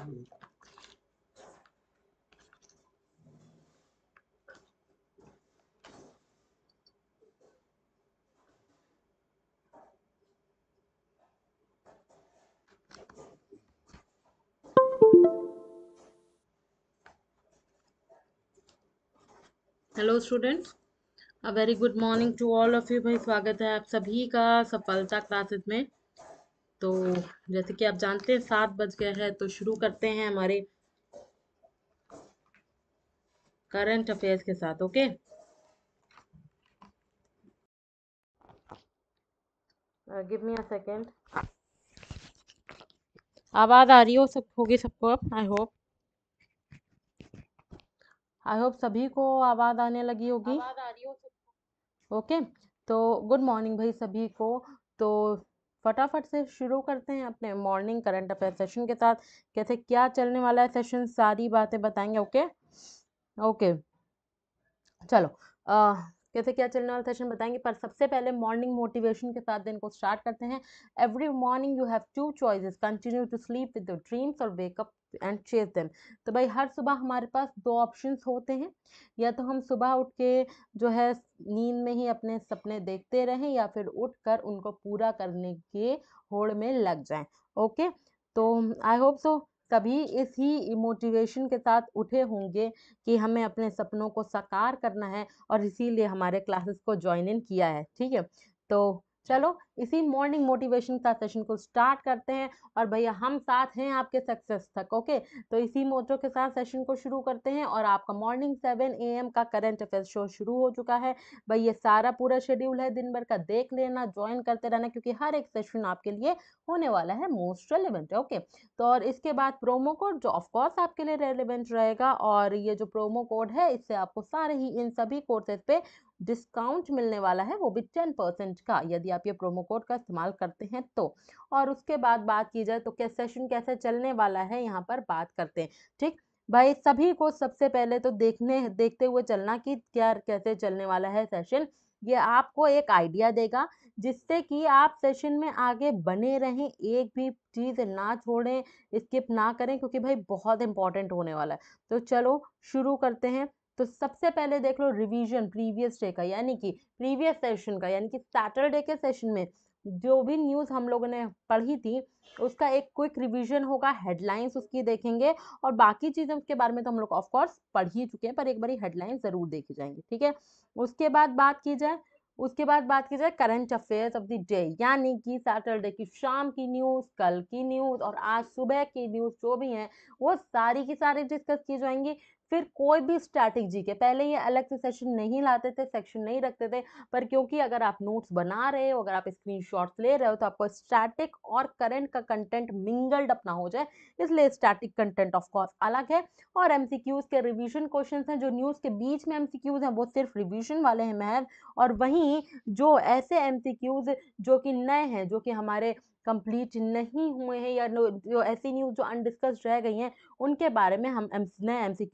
Hello students a very good morning to all of you भाई स्वागत है आप सभी का सफलता क्लासेस में तो जैसे कि आप जानते हैं सात बज गया है तो शुरू करते हैं हमारे करंट अफेयर्स के साथ okay give me a second आवाज़ आ रही हो सब होगी सबको अब आई होप आई होप सभी को आवाज़ आने लगी होगी आवाज़ आ रही हो ओके okay, तो गुड मॉर्निंग भाई सभी को तो फटाफट से शुरू करते हैं अपने मॉर्निंग करंट अफेयर सेशन के साथ कैसे क्या चलने वाला है सेशन सारी बातें बताएंगे ओके ओके चलो आ, कैसे क्या चलने वाला सेशन बताएंगे पर सबसे पहले मॉर्निंग मोटिवेशन के साथ दिन को स्टार्ट करते हैं every morning you have two choices continue to sleep with your dreams और वेकअप एंड चेज देम तो भाई हर सुबह हमारे पास दो ऑप्शंस होते हैं या तो हम सुबह उठ के जो है नींद में ही अपने सपने देखते रहें या फिर उठकर उनको पूरा करने के होड़ में लग जाएं ओके तो आई होप सो सभी इस ही मोटिवेशन के साथ उठे होंगे कि हमें अपने सपनों को साकार करना है और इसीलिए हमारे क्लासेस को ज्वाइन इन किया है ठीक है तो चलो इसी मॉर्निंग मोटिवेशन का सेशन को स्टार्ट करते हैं और भैया हम साथ हैं आपके सक्सेस तक ओके तो इसी मोटो के साथ सेशन को शुरू करते हैं और आपका मॉर्निंग सेवन ए एम का करंट अफेयर शो शुरू हो चुका है भैया सारा पूरा शेड्यूल है दिन भर का देख लेना ज्वाइन करते रहना क्योंकि हर एक सेशन आपके लिए होने वाला है मोस्ट रेलिवेंट ओके तो और इसके बाद प्रोमो कोड जो ऑफकोर्स आपके लिए रेलिवेंट रहेगा और ये जो प्रोमो कोड है इससे आपको सारे ही इन सभी कोर्सेज पे डिस्काउंट मिलने वाला है वो भी टेन परसेंट का यदि आप ये प्रोमो कोड का इस्तेमाल करते हैं तो और उसके बाद बात की जाए तो क्या सेशन कैसे चलने वाला है यहाँ पर बात करते हैं ठीक भाई सभी को सबसे पहले तो देखने देखते हुए चलना कि क्या कैसे चलने वाला है सेशन ये आपको एक आइडिया देगा जिससे कि आप सेशन में आगे बने रहें एक भी चीज़ ना छोड़ें स्किप ना करें क्योंकि भाई बहुत इंपॉर्टेंट होने वाला है तो चलो शुरू करते हैं तो सबसे पहले देख लो रिवीजन प्रीवियस डे का यानी कि प्रीवियस सेशन का यानी कि सैटरडे के सेशन में जो भी न्यूज़ हम लोगों ने पढ़ी थी उसका एक क्विक रिवीजन होगा हेडलाइंस उसकी देखेंगे और बाकी चीज़ें उसके बारे में तो हम लोग ऑफकोर्स पढ़ ही चुके हैं पर एक बारी हेडलाइन ज़रूर देखी जाएंगी ठीक है उसके बाद बात की जाए उसके बाद बात की जाए current affairs of the day यानी कि सैटरडे की शाम की न्यूज़ कल की न्यूज़ और आज सुबह की न्यूज़ जो भी हैं वो सारी की सारी डिस्कस की जाएंगी फिर कोई भी स्ट्रैटेजी के पहले ये अलग से सेशन नहीं लाते थे सेक्शन नहीं रखते थे पर क्योंकि अगर आप नोट्स बना रहे हो अगर आप स्क्रीन ले रहे हो तो आपको स्टैटिक और करंट का कंटेंट मिंगल्ड अपना हो जाए इसलिए स्टैटिक कंटेंट ऑफ कोर्स अलग है और एम के रिविजन क्वेश्चन हैं जो न्यूज़ के बीच में एम हैं वो सिर्फ रिविजन वाले हैं महज और वहीं जो ऐसे एम जो कि नए हैं जो कि हमारे कंप्लीट नहीं हुए हैं या जो ऐसी न्यूज़ जो अनडिस्कस रह गई हैं उनके बारे में हम नए एम नए से,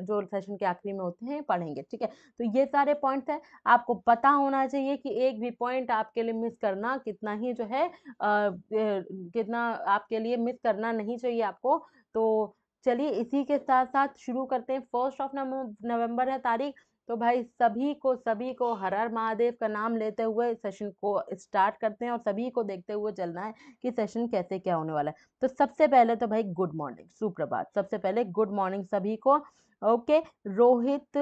जो सेशन के आखिरी में होते हैं पढ़ेंगे ठीक है तो ये सारे पॉइंट्स हैं आपको पता होना चाहिए कि एक भी पॉइंट आपके लिए मिस करना कितना ही जो है आ, कितना आपके लिए मिस करना नहीं चाहिए आपको तो चलिए इसी के साथ साथ शुरू करते हैं फर्स्ट ऑफ नवंबर है तारीख तो भाई सभी को सभी को हर हर महादेव का नाम लेते हुए सेशन को स्टार्ट करते हैं और सभी को देखते हुए चलना है कि सेशन कैसे क्या होने वाला है तो सबसे पहले तो भाई गुड मॉर्निंग सुप्रभात सबसे पहले गुड मॉर्निंग सभी को ओके रोहित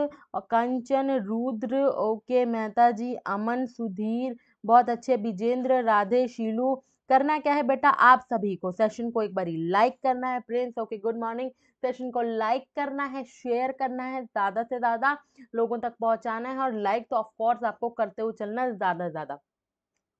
कंचन रुद्र ओके मेहता जी अमन सुधीर बहुत अच्छे विजेंद्र राधे शीलू करना क्या है बेटा आप सभी को सेशन को एक बारी लाइक करना है Prince okay good morning session को लाइक करना है शेयर करना है ज़्यादा से ज़्यादा लोगों तक पहुंचाना है और लाइक तो ऑफकोर्स आपको करते हुए चलना है ज़्यादा से ज़्यादा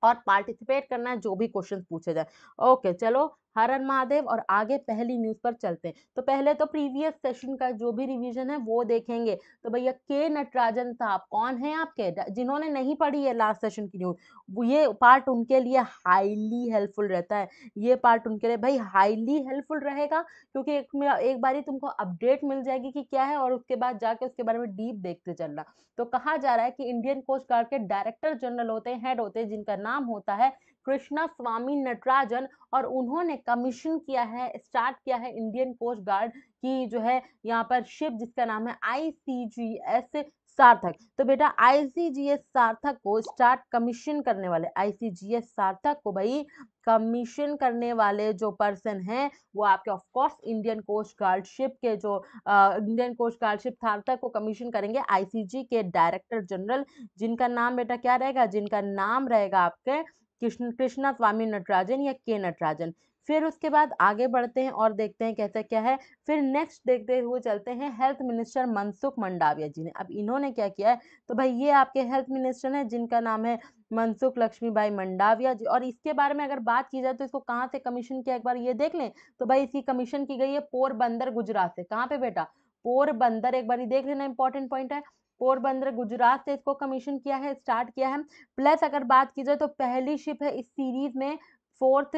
और पार्टिसिपेट करना है जो भी क्वेश्चन पूछे जाए ओके चलो हरन महादेव और आगे पहली न्यूज़ पर चलते हैं तो पहले तो प्रीवियस सेशन का जो भी रिवीजन है वो देखेंगे तो भैया के नटराजन साहब कौन है आपके जिन्होंने नहीं पढ़ी है लास्ट सेशन की न्यूज़ ये पार्ट उनके लिए हाईली हेल्पफुल रहता है ये पार्ट उनके लिए भाई हाईली हेल्पफुल रहेगा क्योंकि एक, एक बार ही तुमको अपडेट मिल जाएगी कि क्या है और उसके बाद जाके उसके बारे में डीप देखते चलना तो कहा जा रहा है कि इंडियन कोस्ट गार्ड के डायरेक्टर जनरल होते हैं हेड होते हैं जिनका नाम होता है कृष्णा स्वामी नटराजन और उन्होंने कमीशन किया है स्टार्ट किया है इंडियन कोस्ट गार्ड की जो है यहाँ पर शिप जिसका नाम है आई सी जी एस सार्थक तो बेटा आईसीजीएस सार्थक को स्टार्ट कमीशन करने वाले आईसीजीएस सार्थक को भाई कमीशन करने वाले जो पर्सन हैं वो आपके of course Indian coast guard ship के जो इंडियन कोस्ट गार्ड शिप सार्थक को कमीशन करेंगे आईसीजी के डायरेक्टर जनरल जिनका नाम बेटा क्या रहेगा जिनका नाम रहेगा आपके कृष्ण कृष्णा स्वामी नटराजन या के नटराजन फिर उसके बाद आगे बढ़ते हैं और देखते हैं कैसे क्या है फिर नेक्स्ट देखते हुए चलते हैं हेल्थ मिनिस्टर मनसुख मंडाविया जी ने अब इन्होंने क्या किया है तो भाई ये आपके हेल्थ मिनिस्टर हैं जिनका नाम है मनसुख लक्ष्मीबाई मंडाविया जी और इसके बारे में अगर बात की जाए तो इसको कहाँ से कमीशन किया एक बार ये देख लें तो भाई इसकी कमीशन की गई है पोरबंदर गुजरात से कहाँ पे बेटा पोरबंदर एक बार देख लेना इंपॉर्टेंट पॉइंट है पोरबंदर गुजरात से इसको कमीशन किया है स्टार्ट किया है प्लस अगर बात की जाए तो पहली शिप है इस सीरीज में फोर्थ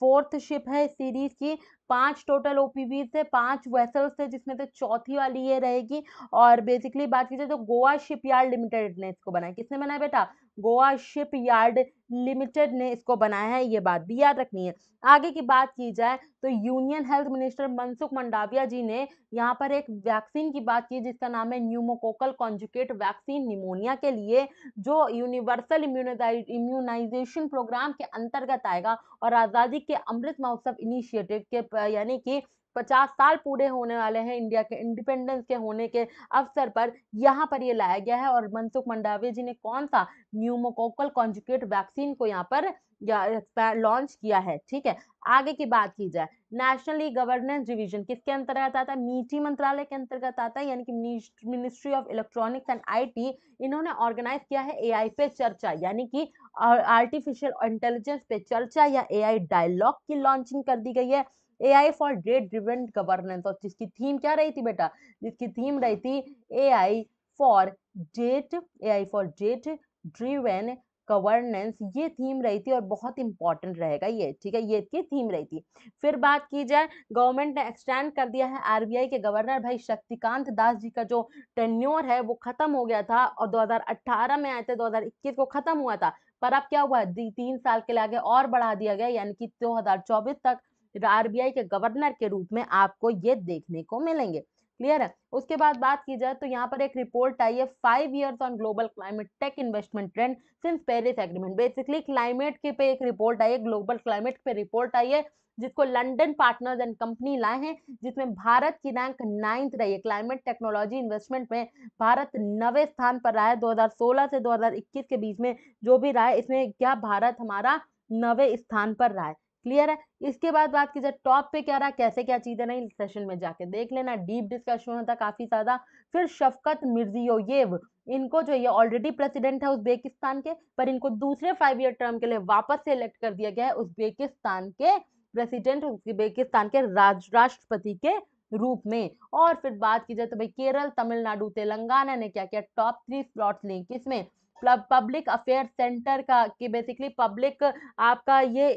फोर्थ शिप है सीरीज की पांच टोटल ओपीवी थे पांच वेसल्स थे जिसमें से चौथी वाली ये रहेगी और बेसिकली बात की जाए तो गोवा शिपयार्ड लिमिटेड ने इसको बनाया किसने बनाया बेटा गोवा शिप लिमिटेड ने इसको बनाया है ये बात भी याद रखनी है आगे की बात की जाए तो union health minister Mansukh Mandaviya ji ने यहाँ पर एक वैक्सीन की बात की जिसका नाम है न्यूमोकोकल कॉन्जुकेट वैक्सीन निमोनिया के लिए जो यूनिवर्सल इम्यूनाइजेशन प्रोग्राम के अंतर्गत आएगा और आज़ादी के अमृत महोत्सव इनिशिएटिव के यानी कि 50 साल पूरे होने वाले हैं इंडिया के इंडिपेंडेंस के होने के अवसर पर यहाँ पर ये लाया गया है और मनसुख मंडावे जी ने कौन सा न्यूमोकोकल कॉन्जुकेट वैक्सीन को यहाँ पर लॉन्च किया है ठीक है आगे की बात की जाए नेशनली गवर्नेंस डिवीजन किसके अंतर्गत आता है मीठी मंत्रालय के अंतर्गत आता है यानी कि ministry of electronics and IT इन्होंने ऑर्गेनाइज किया है एआई पे चर्चा यानी कि आर्टिफिशियल इंटेलिजेंस पे चर्चा या एआई डायलॉग की लॉन्चिंग कर दी गई है A I for data driven governance और जिसकी थीम क्या रही थी बेटा जिसकी थीम रही थी AI for data AI for data driven governance ये थीम रही थी और बहुत इंपॉर्टेंट रहेगा ये ठीक है ये की थीम रही थी फिर बात की जाए गवर्नमेंट ने एक्सटेंड कर दिया है आरबीआई के गवर्नर भाई शक्तिकांत दास जी का जो टेन्योर है वो खत्म हो गया था और 2018 में आए थे 2021 को खत्म हुआ था पर अब क्या हुआ तीन साल के लिए आगे और बढ़ा दिया गया यानी कि दो तक आरबीआई के गवर्नर के रूप में आपको ये देखने को मिलेंगे क्लियर है उसके बाद बात की जाए तो यहाँ पर एक रिपोर्ट आई है five years on global climate tech investment trend since Paris agreement basically climate के पे एक रिपोर्ट आई है ग्लोबल क्लाइमेट पे रिपोर्ट आई है जिसको लंडन पार्टनर्स एंड कंपनी लाए हैं जिसमें भारत की रैंक नाइन्थ रही है क्लाइमेट टेक्नोलॉजी इन्वेस्टमेंट में भारत नवे स्थान पर रहा है 2016 से 2021 के बीच में जो भी रहा है इसमें क्या भारत हमारा नवे स्थान पर रहा है क्लियर है इसके बाद बात की जाए टॉप पे क्या रहा कैसे क्या चीज़ें नहीं सेशन में जाके देख लेना डीप डिस्कशन होता काफ़ी ज़्यादा फिर शफकत मिर्जियोयेव इनको जो ये ऑलरेडी प्रेसिडेंट है उज्बेकिस्तान के पर इनको दूसरे फाइव ईयर टर्म के लिए वापस से इलेक्ट कर दिया गया है उज्बेकिस्तान के प्रेसिडेंट उज्बेकिस्तान के राज राष्ट्रपति के रूप में और फिर बात की जाए तो भाई केरल तमिलनाडु तेलंगाना ने क्या किया टॉप थ्री स्लॉट्स लिए किसमें पब्लिक अफेयर सेंटर का कि बेसिकली पब्लिक आपका ये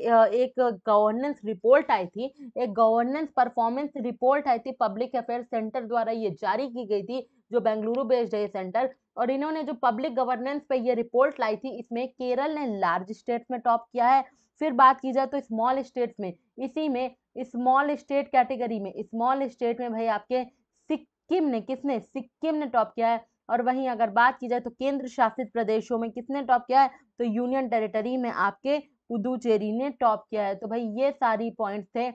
एक गवर्नेंस रिपोर्ट आई थी एक गवर्नेंस परफॉर्मेंस रिपोर्ट आई थी पब्लिक अफेयर सेंटर द्वारा ये जारी की गई थी जो बेंगलुरु बेस्ड है ये सेंटर और इन्होंने जो पब्लिक गवर्नेंस पे ये रिपोर्ट लाई थी इसमें केरल ने लार्ज स्टेट्स में टॉप किया है फिर बात की जाए तो स्मॉल स्टेट्स में इसी में स्मॉल स्टेट कैटेगरी में स्मॉल स्टेट में भाई आपके सिक्किम ने किसने सिक्किम ने टॉप किया है और वहीं अगर बात की जाए तो केंद्र शासित प्रदेशों में किसने टॉप किया है तो यूनियन टेरिटरी में आपके पुदुचेरी ने टॉप किया है तो भाई ये सारी पॉइंट्स थे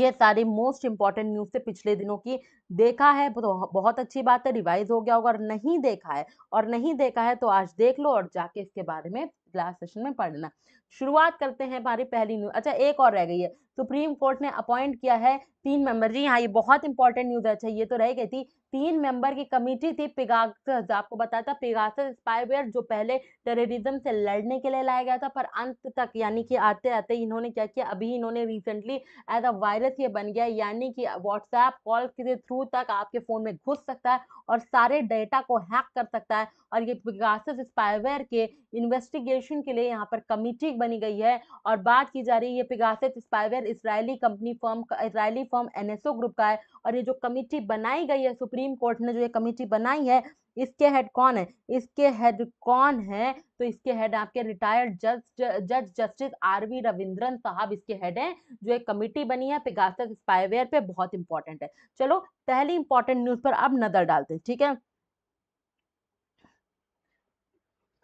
ये सारे मोस्ट इंपॉर्टेंट न्यूज थे पिछले दिनों की देखा है तो बहुत अच्छी बात है रिवाइज हो गया होगा और नहीं देखा है और नहीं देखा है तो आज देख लो और जाके इसके बारे में क्लास सेशन में पढ़ लेना शुरुआत करते हैं हमारी पहली न्यूज अच्छा एक और रह गई है सुप्रीम कोर्ट ने अपॉइंट किया है तीन मेंबर जी हाँ ये बहुत इंपॉर्टेंट न्यूज है अच्छा ये तो रह गई थी तीन मेंबर की कमेटी थी पिगास आपको बताया था पिगास स्पाइवेयर जो पहले टेररिज्म से लड़ने के लिए लाया गया था पर अंत तक यानी कि आते आते इन्होंने क्या किया अभी इन्होंने रिसेंटली एज अ वायरस ये बन गया यानी कि व्हाट्सएप कॉल के थ्रू थ्रू तक आपके फ़ोन में घुस सकता है और सारे डेटा को हैक कर सकता है और ये पिगासस स्पाइवेयर के इन्वेस्टिगेशन के लिए यहाँ पर कमिटी बनी गई है और बात की जा रही है ये Pegasus spyware Israeli company firm Israeli firm NSO group का है और ये जो कमिटी बनाई गई है सुप्रीम कोर्ट ने जो ये कमिटी बनाई है इसके हेड कौन है इसके हेड कौन है तो इसके हेड आपके रिटायर्ड जज जज जस्टिस आर वी रविंद्रन साहब इसके हेड हैं जो एक कमेटी बनी है पिगासक स्पाइवेयर पे बहुत इंपॉर्टेंट है चलो पहली इंपॉर्टेंट न्यूज पर अब नजर डालते हैं ठीक है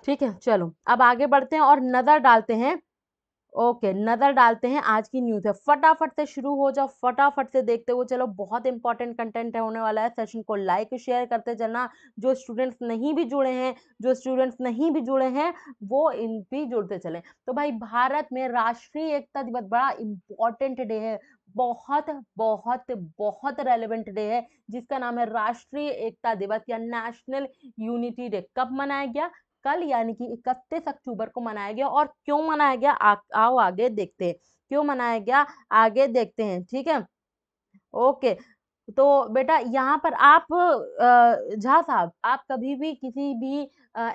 ठीक है चलो अब आगे बढ़ते हैं और नजर डालते हैं ओके नज़र डालते हैं आज की न्यूज़ है फटाफट से शुरू हो जाओ फटाफट से देखते हुए चलो बहुत इंपॉर्टेंट कंटेंट है होने वाला है सेशन को लाइक शेयर करते चलना जो स्टूडेंट्स नहीं भी जुड़े हैं जो स्टूडेंट्स नहीं भी जुड़े हैं वो इन भी जुड़ते चले तो भाई भारत में राष्ट्रीय एकता दिवस बड़ा इंपॉर्टेंट डे है बहुत बहुत बहुत रेलिवेंट डे है जिसका नाम है राष्ट्रीय एकता दिवस या नेशनल यूनिटी डे कब मनाया गया कल यानी कि इकतीस अक्टूबर को मनाया गया और क्यों मनाया गया आ, आओ आगे देखते हैं क्यों मनाया गया आगे देखते हैं ठीक है ओके तो बेटा यहाँ पर आप झा साहब आप कभी भी किसी भी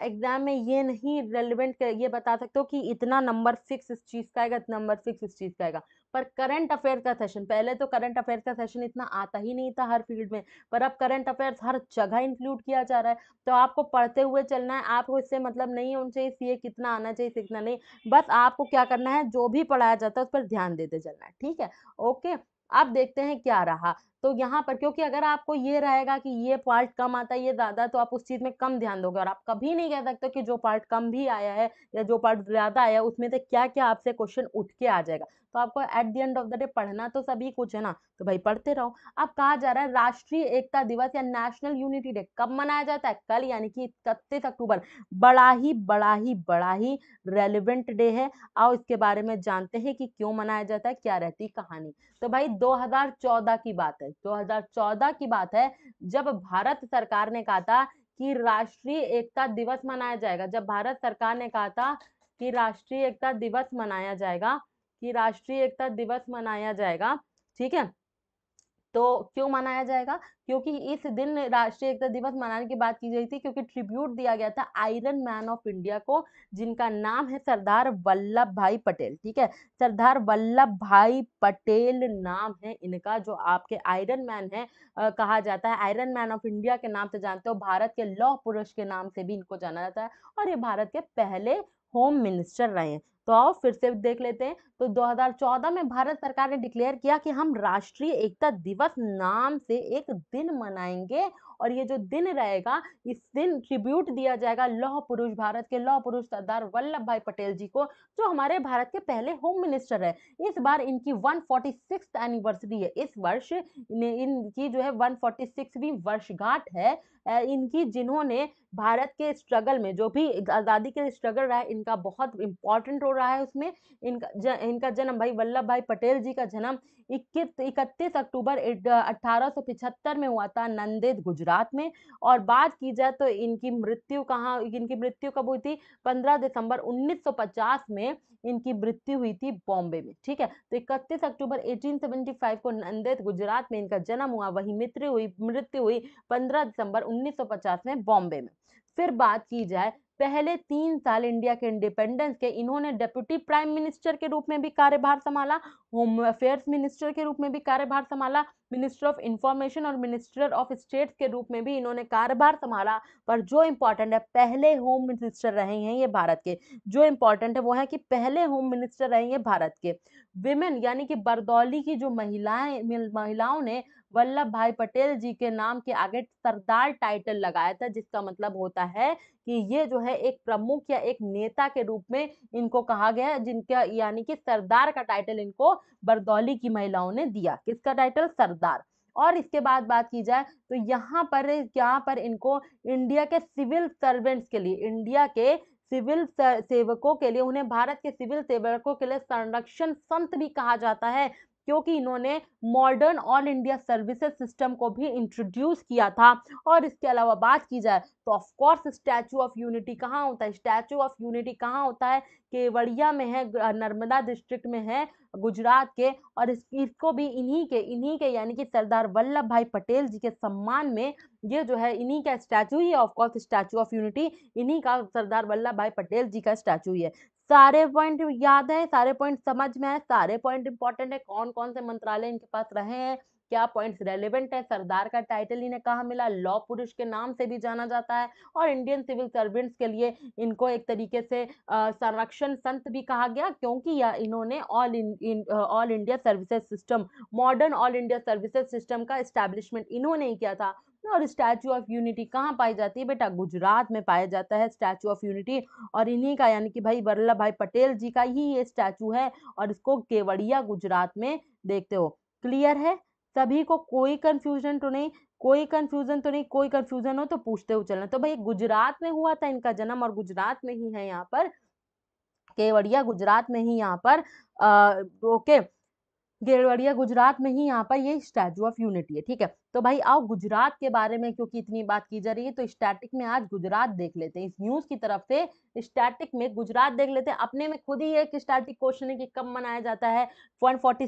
एग्जाम में ये नहीं रेलिवेंट ये बता सकते हो कि इतना नंबर फिक्स इस चीज़ का आएगा इतना नंबर फिक्स इस चीज़ का आएगा पर करंट अफेयर का सेशन पहले तो करंट अफेयर का सेशन इतना आता ही नहीं था हर फील्ड में पर अब करंट अफेयर्स हर जगह इंक्लूड किया जा रहा है तो आपको पढ़ते हुए चलना है आपको इससे मतलब नहीं होना चाहिए सी कितना आना चाहिए कितना नहीं बस आपको क्या करना है जो भी पढ़ाया जाता है उस पर ध्यान देते चलना है ठीक है ओके अब देखते हैं क्या रहा तो यहाँ पर क्योंकि अगर आपको ये रहेगा कि ये पार्ट कम आता है ये ज़्यादा तो आप उस चीज़ में कम ध्यान दोगे और आप कभी नहीं कह सकते कि जो पार्ट कम भी आया है या जो पार्ट ज़्यादा आया है उसमें से क्या क्या आपसे क्वेश्चन उठ के आ जाएगा तो आपको at the end of the day पढ़ना तो सभी कुछ है ना तो भाई पढ़ते रहो अब कहा जा रहा है राष्ट्रीय एकता दिवस या नेशनल यूनिटी डे कब मनाया जाता है कल यानी कि इकतीस अक्टूबर बड़ा ही बड़ा ही बड़ा ही रेलिवेंट डे है आओ इसके बारे में जानते हैं कि क्यों मनाया जाता है क्या रहती कहानी तो भाई 2014 की बात है 2014 की बात है जब भारत सरकार ने कहा था कि राष्ट्रीय एकता दिवस मनाया जाएगा जब भारत सरकार ने कहा था कि राष्ट्रीय एकता दिवस मनाया जाएगा कि राष्ट्रीय एकता दिवस मनाया जाएगा ठीक है तो क्यों मनाया जाएगा क्योंकि इस दिन राष्ट्रीय एकता दिवस मनाने की बात की गई थी क्योंकि ट्रिब्यूट दिया गया था आयरन मैन ऑफ इंडिया को जिनका नाम है सरदार वल्लभ भाई पटेल ठीक है सरदार वल्लभ भाई पटेल नाम है इनका जो आपके आयरन मैन है आ, कहा जाता है आयरन मैन ऑफ इंडिया के नाम से जानते हो भारत के लौह पुरुष के नाम से भी इनको जाना जाता है और ये भारत के पहले होम मिनिस्टर रहे हैं तो आओ फिर से देख लेते हैं तो 2014 में भारत सरकार ने डिक्लेयर किया कि हम राष्ट्रीय एकता दिवस नाम से एक दिन मनाएंगे और ये जो दिन रहेगा इस दिन ट्रिब्यूट दिया जाएगा लौह पुरुष भारत के लौह पुरुष सरदार वल्लभ भाई पटेल जी को जो हमारे भारत के पहले होम मिनिस्टर है इस बार इनकी वन एनिवर्सरी है इस वर्ष इनकी जो है वन फोर्टी वर्षगांठ है इनकी जिन्होंने भारत के स्ट्रगल में जो भी आज़ादी के स्ट्रगल रहा है इनका बहुत इंपॉर्टेंट रोल रहा है उसमें इनका इनका जन्म भाई वल्लभ भाई पटेल जी का जन्म इक्कीस इकतीस अक्टूबर अट्ठारह में हुआ था नंदेद गुजरात में और बात की जाए तो इनकी मृत्यु कहाँ इनकी मृत्यु कब हुई थी 15 दिसंबर 1950 में इनकी मृत्यु हुई थी बॉम्बे में ठीक है तो इकतीस अक्टूबर 1875 को नंदेद गुजरात में इनका जन्म हुआ वही मित्र हुई मृत्यु हुई पंद्रह दिसंबर 1950 में बॉम्बे में फिर बात की जाए पहले तीन साल इंडिया के इंडिपेंडेंस के इन्होंने डेप्यूटी प्राइम मिनिस्टर के रूप में भी कार्यभार संभाला होम अफेयर्स मिनिस्टर के रूप में भी कार्यभार संभाला मिनिस्टर ऑफ इंफॉर्मेशन और मिनिस्टर ऑफ स्टेट्स के रूप में भी इन्होंने कार्यभार संभाला पर जो इम्पोर्टेंट है पहले होम मिनिस्टर रहे हैं ये भारत के जो इम्पोर्टेंट है वो है कि पहले होम मिनिस्टर रहे हैं भारत के विमेन यानी कि बरदौली की जो महिलाएं महिलाओं ने वल्लभ भाई पटेल जी के नाम के आगे सरदार टाइटल लगाया था जिसका मतलब होता है कि ये जो है एक प्रमुख या एक नेता के रूप में इनको कहा गया है जिनका यानी कि सरदार का टाइटल इनको बरदौली की महिलाओं ने दिया किसका टाइटल सरदार और इसके बाद बात की जाए तो यहाँ पर यहाँ पर इनको इंडिया के सिविल सर्वेंट्स के लिए इंडिया के सिविल सेवकों के लिए उन्हें भारत के सिविल सेवकों के लिए संरक्षण संत भी कहा जाता है क्योंकि इन्होंने modern all India services system को भी इंट्रोड्यूस किया था और इसके अलावा बात की जाए तो ऑफकोर्स स्टैचू ऑफ यूनिटी कहाँ होता है स्टैचू ऑफ यूनिटी कहाँ होता है केवड़िया में है नर्मदा डिस्ट्रिक्ट में है गुजरात के और इस, इसको भी इन्हीं के इन्हीं के यानी कि सरदार वल्लभ भाई पटेल जी के सम्मान में ये जो है इन्हीं का स्टैचू ही ऑफकोर्स स्टैचू ऑफ यूनिटी इन्हीं का सरदार वल्लभ भाई पटेल जी का स्टैचू ही है सारे पॉइंट याद है सारे पॉइंट समझ में है सारे पॉइंट इंपॉर्टेंट है कौन कौन से मंत्रालय इनके पास रहे हैं क्या पॉइंट्स रेलेवेंट है सरदार का टाइटल इन्हें कहा मिला लॉ पुरुष के नाम से भी जाना जाता है और इंडियन सिविल सर्वेंट्स के लिए इनको एक तरीके से संरक्षण संत भी कहा गया क्योंकि या इन्होंने all all India services system modern all India services system का इस्टेब्लिशमेंट इन्होंने ही किया था और स्टैचू ऑफ यूनिटी कहाँ पाई जाती है बेटा गुजरात में पाया जाता है स्टैचू ऑफ यूनिटी और इन्हीं का यानी कि भाई वल्लभ भाई पटेल जी का ही ये स्टैचू है और इसको केवड़िया गुजरात में देखते हो क्लियर है सभी को कोई कन्फ्यूजन तो नहीं कोई कन्फ्यूजन तो नहीं कोई कन्फ्यूजन हो तो पूछते हुए चलना तो भाई गुजरात में हुआ था इनका जन्म और गुजरात में ही है यहाँ पर केवड़िया गुजरात में ही यहाँ पर आ, ओके गेरवड़िया गुजरात में ही यहाँ पर ये स्टैचू ऑफ यूनिटी है ठीक है तो भाई आओ गुजरात के बारे में क्योंकि इतनी बात की जा रही है तो स्टैटिक में आज गुजरात देख लेते हैं इस न्यूज की तरफ से स्टैटिक में गुजरात देख लेते हैं अपने में खुद ही एक स्टैटिक क्वेश्चन है कि कब मनाया जाता है वन फोर्टी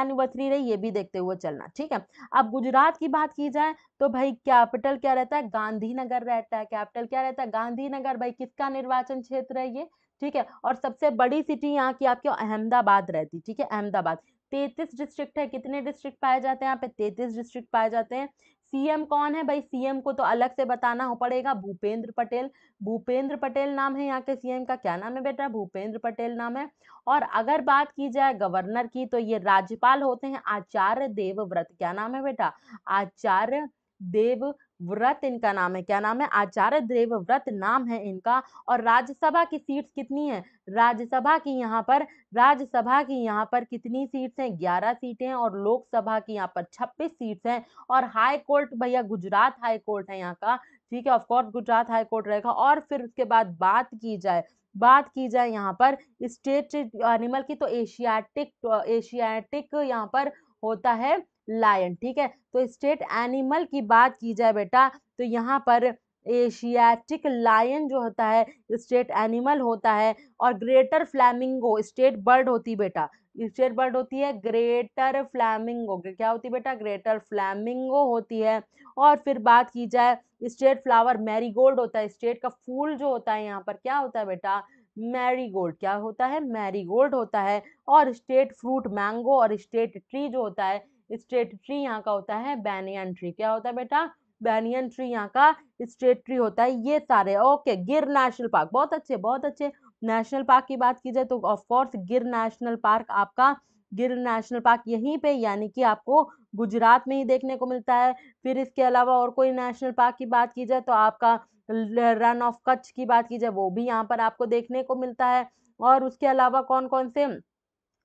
एनिवर्सरी रही ये भी देखते हुए चलना ठीक है अब गुजरात की बात की जाए तो भाई कैपिटल क्या रहता है गांधीनगर रहता है कैपिटल क्या रहता है गांधीनगर भाई किसका निर्वाचन क्षेत्र है ये ठीक है और सबसे बड़ी सिटी यहाँ की आपकी अहमदाबाद रहती ठीक है अहमदाबाद तैतीस डिस्ट्रिक्ट है कितने डिस्ट्रिक्ट पाए जाते हैं यहाँ पे तैतीस डिस्ट्रिक्ट पाए जाते हैं सीएम कौन है भाई सीएम को तो अलग से बताना हो पड़ेगा भूपेंद्र पटेल भूपेंद्र पटेल नाम है यहाँ के सीएम का क्या नाम है बेटा भूपेंद्र पटेल नाम है और अगर बात की जाए गवर्नर की तो ये राज्यपाल होते हैं आचार्य देवव्रत क्या नाम है बेटा आचार्य देव व्रत इनका नाम है क्या नाम है आचार्य देव व्रत नाम है इनका और राज्यसभा की सीट्स कितनी है राज्यसभा की यहाँ पर राज्यसभा की यहाँ पर कितनी सीट्स हैं ग्यारह सीटें हैं और लोकसभा की यहाँ पर छब्बीस सीट्स हैं और हाई कोर्ट भैया गुजरात हाई कोर्ट है यहाँ का ठीक है ऑफकोर्स गुजरात हाई कोर्ट रहेगा और फिर उसके बाद बात की जाए बात की जाए यहाँ पर स्टेट एनिमल की तो एशियाटिक एशियाटिक यहाँ पर होता है लायन ठीक है तो स्टेट एनिमल की बात की जाए बेटा तो यहाँ पर एशियाटिक लायन जो होता है स्टेट एनिमल होता है और ग्रेटर फ्लैमिंगो स्टेट बर्ड होती बेटा स्टेट बर्ड होती है ग्रेटर फ्लैमिंगो क्या होती बेटा ग्रेटर फ्लैमिंगो होती है और फिर बात की जाए स्टेट फ्लावर मैरीगोल्ड होता है स्टेट का फूल जो होता है यहाँ पर क्या होता है बेटा मैरीगोल्ड क्या होता है मैरीगोल्ड होता है और स्टेट फ्रूट मैंगो और स्टेट ट्री जो होता है स्ट्रेट ट्री यहाँ का होता है बैनियन ट्री क्या होता है बेटा बैनियन ट्री यहाँ का स्ट्रेट ट्री होता है ये सारे ओके गिर नेशनल पार्क बहुत अच्छे बहुत अच्छे नेशनल पार्क की बात की जाए तो ऑफकोर्स गिर नेशनल पार्क आपका गिर नेशनल पार्क यहीं पे यानी कि आपको गुजरात में ही देखने को मिलता है फिर इसके अलावा और कोई नेशनल पार्क की बात की जाए तो आपका रन ऑफ कच्छ की बात की जाए वो भी यहाँ पर आपको देखने को मिलता है और उसके अलावा कौन कौन से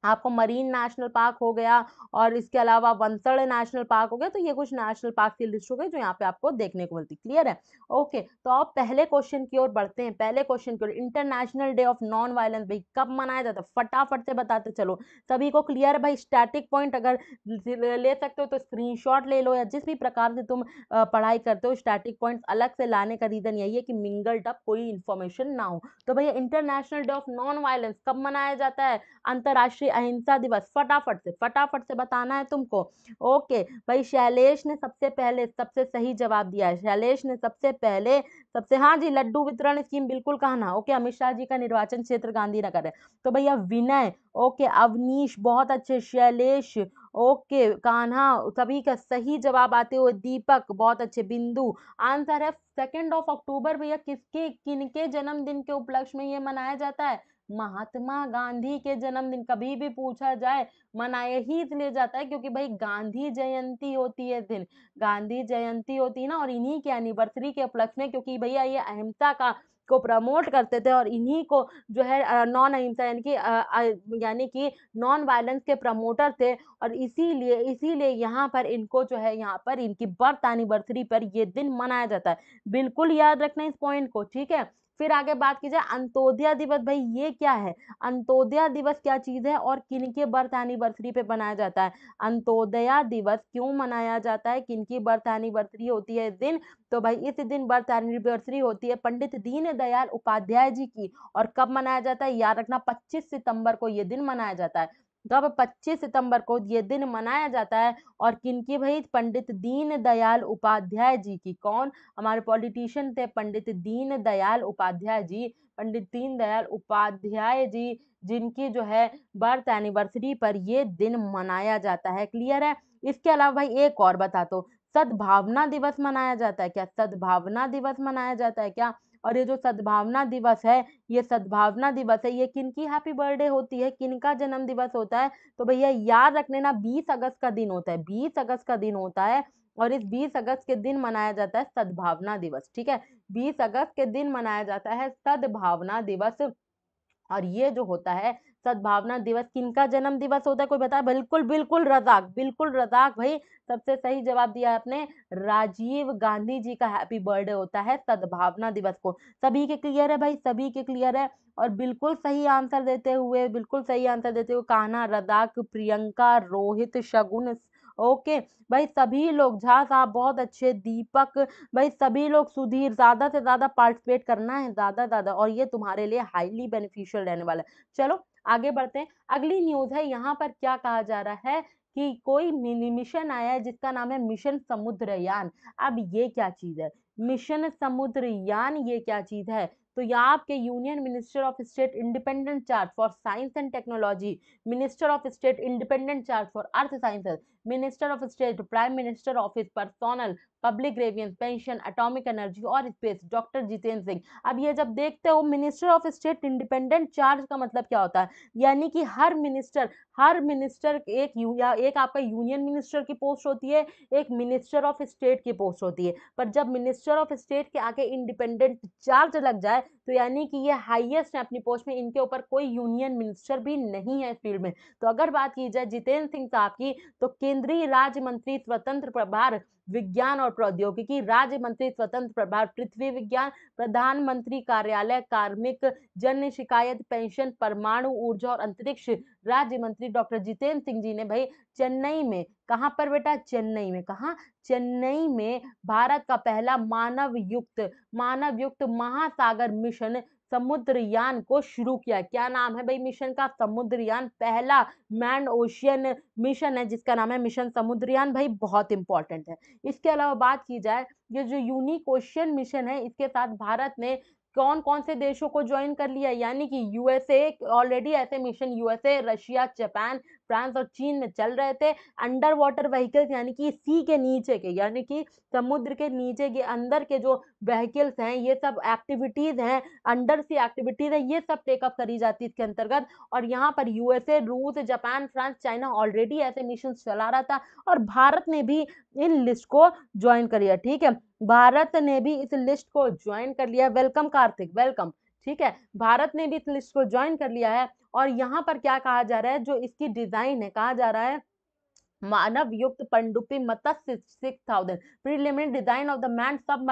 आपको मरीन नेशनल पार्क हो गया और इसके अलावा वंसड़ नेशनल पार्क हो गया तो ये कुछ नेशनल पार्क की लिस्ट हो गई जो यहाँ पे आपको देखने को मिलती क्लियर है ओके तो आप पहले क्वेश्चन की ओर बढ़ते हैं पहले क्वेश्चन की ओर international day of non violence भाई कब मनाया जाता है फटाफट से बताते चलो सभी को क्लियर है भाई स्टैटिक पॉइंट अगर ले सकते हो तो स्क्रीन ले लो या जिस भी प्रकार से तुम पढ़ाई करते हो स्टैटिक पॉइंट अलग से लाने का रीज़न यही है कि मिंगल्ड अप कोई इन्फॉर्मेशन ना हो तो भैया international day of non violence कब मनाया जाता है अंतर्राष्ट्रीय अहिंसा दिवस फटाफट से फटाफट से बताना है तुमको ओके भाई शैलेश ने सबसे पहले सबसे सही जवाब दिया है शैलेश ने सबसे पहले सबसे हाँ जी लड्डू वितरण स्कीम बिल्कुल कहना ओके अमित शाह जी का निर्वाचन क्षेत्र गांधीनगर है तो भैया विनय ओके अवनीश बहुत अच्छे शैलेश ओके कान्हा सभी का सही जवाब आते हुए दीपक बहुत अच्छे बिंदु आंसर है सेकेंड ऑफ अक्टूबर भैया किसके किनके जन्मदिन के उपलक्ष्य में ये मनाया जाता है महात्मा गांधी के जन्मदिन कभी भी पूछा जाए मनाए ही इसलिए जाता है क्योंकि भाई गांधी जयंती होती है दिन गांधी जयंती होती है ना और इन्हीं के एनिवर्सरी के उपलक्ष्य में क्योंकि भैया ये अहिंसा का को प्रमोट करते थे और इन्हीं को जो है नॉन अहिंसा यानी कि यानी कि नॉन वायलेंस के प्रमोटर थे और इसीलिए इसीलिए यहाँ पर इनको जो है यहाँ पर इनकी बर्थ एनिवर्सरी पर ये दिन मनाया जाता है बिल्कुल याद रखना इस पॉइंट को ठीक है फिर आगे बात की जाए अंतोदया दिवस भाई ये क्या है अंतोदया दिवस क्या चीज़ है और किनके बर्थ एनिवर्सरी पे मनाया जाता है अंतोदया दिवस क्यों मनाया जाता है किन की बर्थ एनिवर्सरी होती है इस दिन तो भाई इस दिन बर्थ एनिवर्सरी होती है पंडित दीनदयाल उपाध्याय जी की और कब मनाया जाता है याद रखना 25 सितंबर को ये दिन मनाया जाता है तो अब 25 सितंबर को ये दिन मनाया जाता है और किन की भाई पंडित दीन दयाल उपाध्याय जी की कौन हमारे पॉलिटिशियन थे पंडित दीन दयाल उपाध्याय जी पंडित दीन दयाल उपाध्याय जी जिनकी जो है बर्थ एनिवर्सरी पर ये दिन मनाया जाता है क्लियर है इसके अलावा भाई एक और बता दो तो, सद्भावना दिवस मनाया जाता है क्या सद्भावना दिवस मनाया जाता है क्या और ये जो सद्भावना दिवस है ये सद्भावना दिवस है ये किन की हैप्पी बर्थडे होती है किन का जन्म दिवस होता है तो भैया याद रख लेना बीस अगस्त का दिन होता है बीस अगस्त का दिन होता है और इस बीस अगस्त के दिन मनाया जाता है सद्भावना दिवस ठीक है बीस अगस्त के दिन मनाया जाता है सद्भावना दिवस और ये जो होता है सद्भावना दिवस किनका जन्म दिवस होता है कोई बताया बिल्कुल बिल्कुल रजाक बिल्कुल रजाक भाई सबसे सही जवाब दिया आपने राजीव गांधी जी का हैप्पी बर्थडे होता है सद्भावना दिवस को सभी के क्लियर है भाई सभी के क्लियर है और बिल्कुल सही आंसर देते हुए बिल्कुल सही आंसर देते हुए कान्हा रदाक प्रियंका रोहित शगुन ओके भाई सभी लोग झा साहब बहुत अच्छे दीपक भाई सभी लोग सुधीर ज़्यादा से ज़्यादा पार्टिसिपेट करना है ज़्यादा ज़्यादा और ये तुम्हारे लिए हाईली बेनिफिशियल रहने वाला है चलो आगे बढ़ते हैं अगली न्यूज़ है यहाँ पर क्या कहा जा रहा है कि कोई मिशन आया है जिसका नाम है मिशन समुद्रयान अब ये क्या चीज़ है मिशन समुद्रयान ये क्या चीज़ है तो यहाँ आपके union minister of state independent charge for science and technology minister of state independent charge for earth sciences minister of state prime minister office personnel public grievances pension atomic energy और space doctor Jitendra Singh अब ये जब देखते हो minister of state independent charge का मतलब क्या होता है यानी कि हर मिनिस्टर हर मिनिस्टर एक यू या एक आपका यूनियन मिनिस्टर की पोस्ट होती है एक मिनिस्टर ऑफ स्टेट की पोस्ट होती है पर जब मिनिस्टर ऑफ स्टेट के आगे इंडिपेंडेंट चार्ज लग जाए तो यानी कि ये हाईएस्ट है अपनी पोस्ट में इनके ऊपर कोई यूनियन मिनिस्टर भी नहीं है फील्ड में तो अगर बात की जाए जितेंद्र सिंह साहब की तो केंद्रीय राज्य मंत्री स्वतंत्र प्रभार विज्ञान और और प्रौद्योगिकी राज्य मंत्री स्वतंत्र प्रभार पृथ्वी विज्ञान प्रधानमंत्री कार्यालय कार्मिक जन शिकायत पेंशन परमाणु ऊर्जा और अंतरिक्ष राज्य मंत्री डॉक्टर जितेंद्र सिंह जी ने भाई चेन्नई में कहाँ पर बेटा चेन्नई में कहा चेन्नई में भारत का पहला मानव युक्त मानव युक्त महासागर मिशन समुद्रयान को शुरू किया क्या नाम है भाई मिशन का समुद्रयान पहला मैन ओशियन मिशन है जिसका नाम है मिशन समुद्रयान भाई बहुत इंपॉर्टेंट है इसके अलावा बात की जाए ये जो यूनिक ओशियन मिशन है इसके साथ भारत ने कौन कौन से देशों को ज्वाइन कर लिया यानी कि यूएसए ऑलरेडी ऐसे mission USA Russia Japan France और चीन में चल रहे थे अंडर वाटर व्हीकल्स यानी कि सी के नीचे के यानी कि समुद्र के नीचे के अंदर के जो व्हीकल्स हैं ये सब एक्टिविटीज़ हैं अंडर सी एक्टिविटीज़ हैं ये सब टेकअप करी जाती है इसके अंतर्गत और यहाँ पर यूएसए रूस जापान फ्रांस चाइना ऑलरेडी ऐसे मिशन चला रहा था और भारत ने भी इन लिस्ट को ज्वाइन कर लिया ठीक है भारत ने भी इस लिस्ट को ज्वाइन कर लिया वेलकम कार्तिक वेलकम ठीक है भारत ने भी इस लिस्ट को ज्वाइन कर लिया है और यहाँ पर क्या कहा जा रहा है जो इसकी डिजाइन है कहा जा रहा है मानव युक्त पंडुपी Matsya six thousand preliminary design of the man 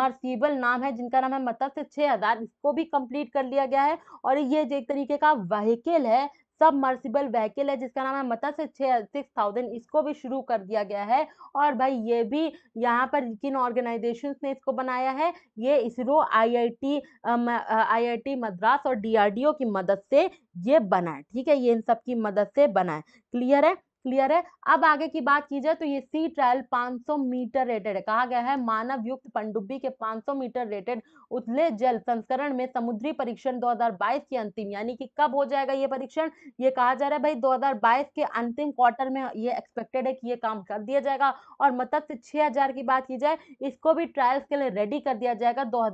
submersible नाम है जिनका नाम है मत्स्य छः हजार इसको भी कंप्लीट कर लिया गया है और ये एक तरीके का वहीकल है सबमर्सिबल व्हीकल है जिसका नाम है से छः सिक्स थाउजेंड इसको भी शुरू कर दिया गया है और भाई ये भी यहाँ पर किन ऑर्गेनाइजेशंस ने इसको बनाया है ये इसरो आईआईटी आईआईटी मद्रास और डीआरडीओ की मदद से ये बना है ठीक है ये इन सब की मदद से बना है क्लियर है क्लियर है अब आगे की बात की जाए तो ये सी ट्रायल 500 मीटर रेटेड है कहा गया है मानव युक्त पंडुब्बी के 500 मीटर रेटेड उतले जल संस्करण में समुद्री परीक्षण 2022 के अंतिम यानी कि कब हो जाएगा ये परीक्षण ये कहा जा रहा है भाई 2022 के अंतिम क्वार्टर में ये एक्सपेक्टेड है कि ये काम कर दिया जाएगा और मत्स्य मतलब छह की बात की जाए इसको भी ट्रायल्स के लिए रेडी कर दिया जाएगा दो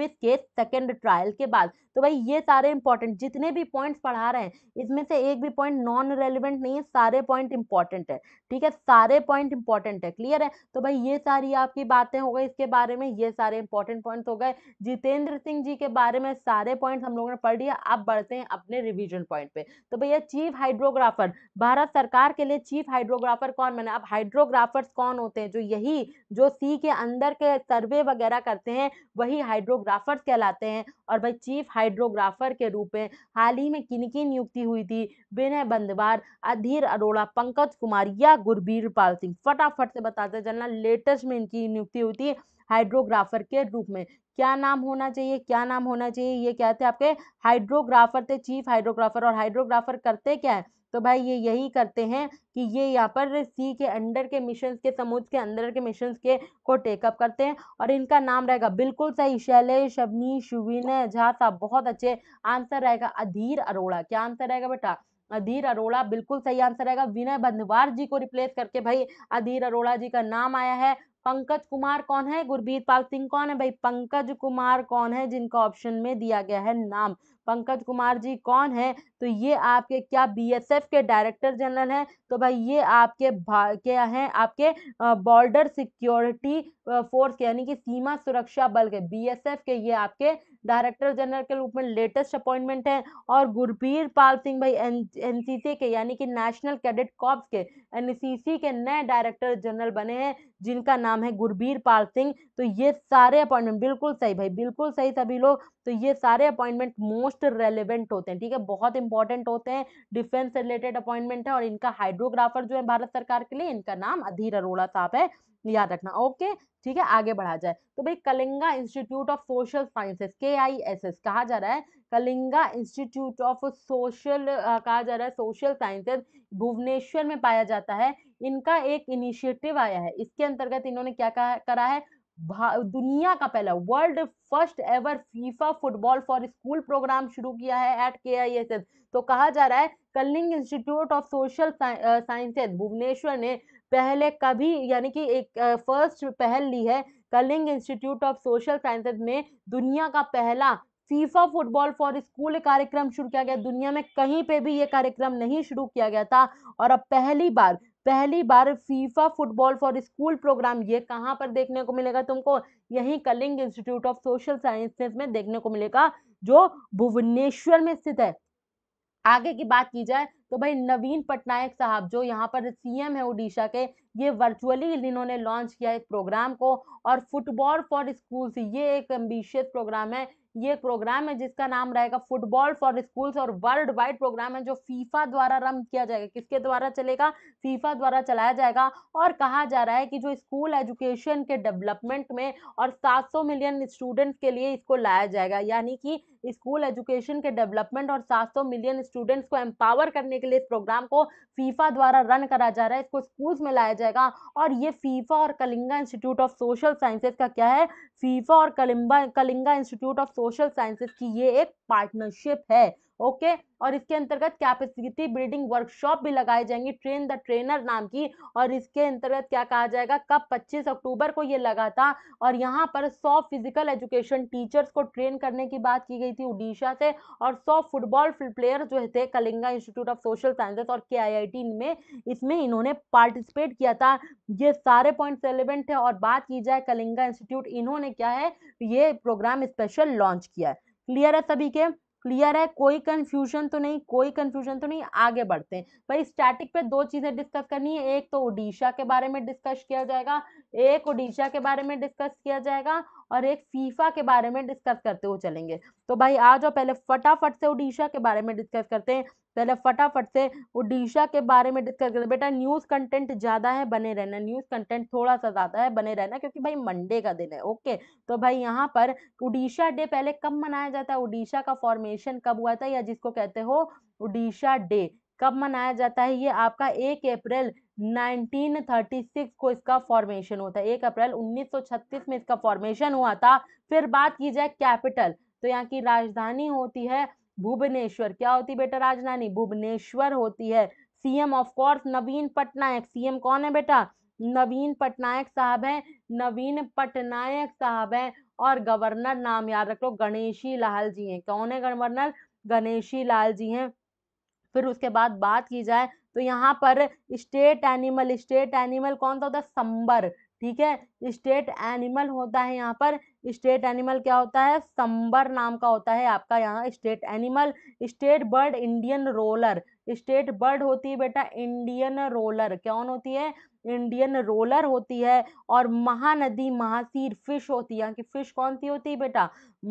के सेकेंड ट्रायल के बाद तो भाई ये सारे इंपॉर्टेंट जितने भी पॉइंट्स पढ़ा रहे हैं इसमें से एक भी पॉइंट नॉन रेलिवेंट नहीं है सारे पॉइंट इंपॉर्टेंट है ठीक है सारे पॉइंट इंपॉर्टेंट है क्लियर है तो भाई ये सारी आपकी बातें हो गई इसके बारे में ये सारे इंपॉर्टेंट पॉइंट हो गए जितेंद्र सिंह जी के बारे में सारे पॉइंट हम लोगों ने पढ़ लिया अब बढ़ते हैं अपने रिविजन पॉइंट पे तो भैया चीफ हाइड्रोग्राफर भारत सरकार के लिए चीफ हाइड्रोग्राफर कौन बने अब हाइड्रोग्राफर्स कौन होते हैं जो यही जो सी के अंदर के सर्वे वगैरह करते हैं वही हाइड्रोग्राफर्स कहलाते हैं और भाई चीफ हाइड्रो हाइड्रोग्राफर के रूप में हाल ही में किन की नियुक्ति हुई थी विनय बंदवार अधीर अरोड़ा पंकज कुमार या गुरबीर पाल सिंह फटाफट से बताते चलना लेटेस्ट में इनकी नियुक्ति हुई थी हाइड्रोग्राफर के रूप में क्या नाम होना चाहिए क्या नाम होना चाहिए ये क्या थे आपके हाइड्रोग्राफर थे चीफ हाइड्रोग्राफर और हाइड्रोग्राफर करते क्या है तो भाई ये यही करते हैं कि ये यहाँ पर सी के अंडर के मिशन के समुद्र के अंदर के मिशन के को टेकअप करते हैं और इनका नाम रहेगा बिल्कुल सही शैलेश अवनीश शुविन झा बहुत अच्छे आंसर रहेगा अधीर अरोड़ा क्या आंसर रहेगा बेटा अधीर अरोड़ा बिल्कुल सही आंसर रहेगा विनय बंधवार जी को रिप्लेस करके भाई अधीर अरोड़ा जी का नाम आया है पंकज कुमार कौन है गुरबीर पाल सिंह कौन है भाई पंकज कुमार कौन है जिनका ऑप्शन में दिया गया है नाम पंकज कुमार जी कौन है तो ये आपके क्या बीएसएफ के डायरेक्टर जनरल हैं तो भाई ये आपके क्या हैं आपके बॉर्डर सिक्योरिटी फोर्स के यानी कि सीमा सुरक्षा बल के बीएसएफ के ये आपके डायरेक्टर जनरल के रूप में लेटेस्ट अपॉइंटमेंट है और गुरबीर पाल सिंह भाई एन के यानी कि नेशनल कैडेट कॉप्स के एन के नए डायरेक्टर जनरल बने हैं जिनका नाम है गुरबीर पाल सिंह तो ये सारे अपॉइंटमेंट बिल्कुल सही भाई बिल्कुल सही सभी लोग तो ये सारे अपॉइंटमेंट मोस्ट रेलिवेंट होते हैं ठीक है बहुत इंपॉर्टेंट होते हैं डिफेंस रिलेटेड अपॉइंटमेंट है और इनका हाइड्रोग्राफर जो है भारत सरकार के लिए इनका नाम अधीर अरोड़ा साहब है याद रखना ओके ठीक है आगे बढ़ा जाए तो भाई Kalinga institute of social sciences K I S S कहा जा रहा है कलिंगा इंस्टीट्यूट ऑफ सोशल कहा जा रहा है सोशल साइंसेस भुवनेश्वर में पाया जाता है इनका एक इनिशिएटिव आया है इसके अंतर्गत इन्होंने क्या करा है दुनिया का पहला world first ever FIFA football for school program शुरू किया है एट के आई एस एस तो कहा जा रहा है Kalinga institute of social sciences Bhubaneswar ने पहले कभी यानी कि एक फर्स्ट पहल ली है Kalinga institute of social sciences में दुनिया का पहला फीफा फुटबॉल फॉर स्कूल कार्यक्रम शुरू किया गया दुनिया में कहीं पे भी ये कार्यक्रम नहीं शुरू किया गया था और अब पहली बार पहली बार FIFA football for school program ये कहाँ पर देखने को मिलेगा तुमको यही Kalinga institute of social sciences में देखने को मिलेगा जो भुवनेश्वर में स्थित है आगे की बात की जाए तो भाई नवीन पटनायक साहब जो यहाँ पर सीएम है उड़ीसा के ये वर्चुअली इन्होंने लॉन्च किया एक प्रोग्राम को और फुटबॉल फॉर स्कूल्स ये एक एम्बिशियस प्रोग्राम है ये एक प्रोग्राम है जिसका नाम रहेगा फुटबॉल फॉर स्कूल्स और वर्ल्ड वाइड प्रोग्राम है जो फीफा द्वारा रन किया जाएगा किसके द्वारा चलेगा फीफा द्वारा चलाया जाएगा और कहा जा रहा है कि जो स्कूल एजुकेशन के डेवलपमेंट में और 700 मिलियन स्टूडेंट्स के लिए इसको लाया जाएगा यानी कि स्कूल एजुकेशन के डेवलपमेंट और 700 मिलियन स्टूडेंट्स को एम्पावर करने के लिए इस प्रोग्राम को फीफा द्वारा रन करा जा रहा है इसको स्कूल्स में लाया जाएगा और ये फीफा और Kalinga institute of social sciences का क्या है फीफा और कलिंबा Kalinga institute of social sciences की ये एक पार्टनरशिप है ओके और इसके अंतर्गत कैपेसिटी बिल्डिंग वर्कशॉप भी लगाई जाएंगी ट्रेन द ट्रेनर नाम की और इसके अंतर्गत क्या कहा जाएगा कब 25 अक्टूबर को ये लगा था और यहाँ पर 100 फिजिकल एजुकेशन टीचर्स को ट्रेन करने की बात की गई थी उड़ीसा से और 100 फुटबॉल प्लेयर जो थे Kalinga institute of social sciences और के में इसमें इन्होंने पार्टिसिपेट किया था ये सारे पॉइंट रेलिवेंट है और बात की जाए कलिंगा इंस्टीट्यूट इन्होंने क्या है ये प्रोग्राम स्पेशल लॉन्च किया है क्लियर है सभी के क्लियर है कोई कंफ्यूजन तो नहीं कोई कंफ्यूजन तो नहीं आगे बढ़ते हैं भाई स्टैटिक पे दो चीज़ें डिस्कस करनी है एक तो उड़ीसा के बारे में डिस्कस किया जाएगा एक ओडिशा के बारे में डिस्कस किया जाएगा और एक फीफा के बारे में डिस्कस करते हुए चलेंगे तो भाई आ जाओ पहले फटाफट से उड़ीसा के बारे में डिस्कस करते हैं पहले फटाफट से उड़ीसा के बारे में डिस्कस करते हैं बेटा न्यूज़ कंटेंट ज़्यादा है बने रहना न्यूज़ कंटेंट थोड़ा सा ज़्यादा है बने रहना क्योंकि भाई मंडे का दिन है ओके तो भाई यहाँ पर उड़ीसा डे पहले कब मनाया जाता है उड़ीसा का फॉर्मेशन कब हुआ था या जिसको कहते हो उड़ीसा डे कब मनाया जाता है ये आपका एक अप्रैल 1936 को इसका फॉर्मेशन होता है एक अप्रैल 1936 में इसका फॉर्मेशन हुआ था फिर बात की जाए कैपिटल तो यहाँ की राजधानी होती है भुवनेश्वर क्या होती है बेटा राजधानी भुवनेश्वर होती है CM of course Naveen Patnaik CM कौन है बेटा नवीन पटनायक साहब हैं नवीन पटनायक साहब हैं और गवर्नर नाम याद रख लो गणेशी लाल जी हैं कौन है गवर्नर गणेशी लाल जी हैं फिर उसके बाद बात की जाए तो यहाँ पर स्टेट एनिमल स्टेट एनिमल कौन सा होता है संबर ठीक है स्टेट एनिमल होता है यहाँ पर स्टेट एनिमल क्या होता है संबर नाम का होता है आपका यहाँ state animal state bird Indian roller state bird होती है बेटा इंडियन रोलर कौन होती है इंडियन रोलर होती है और महानदी महासीर फिश होती है यहाँ की फिश कौन सी होती है बेटा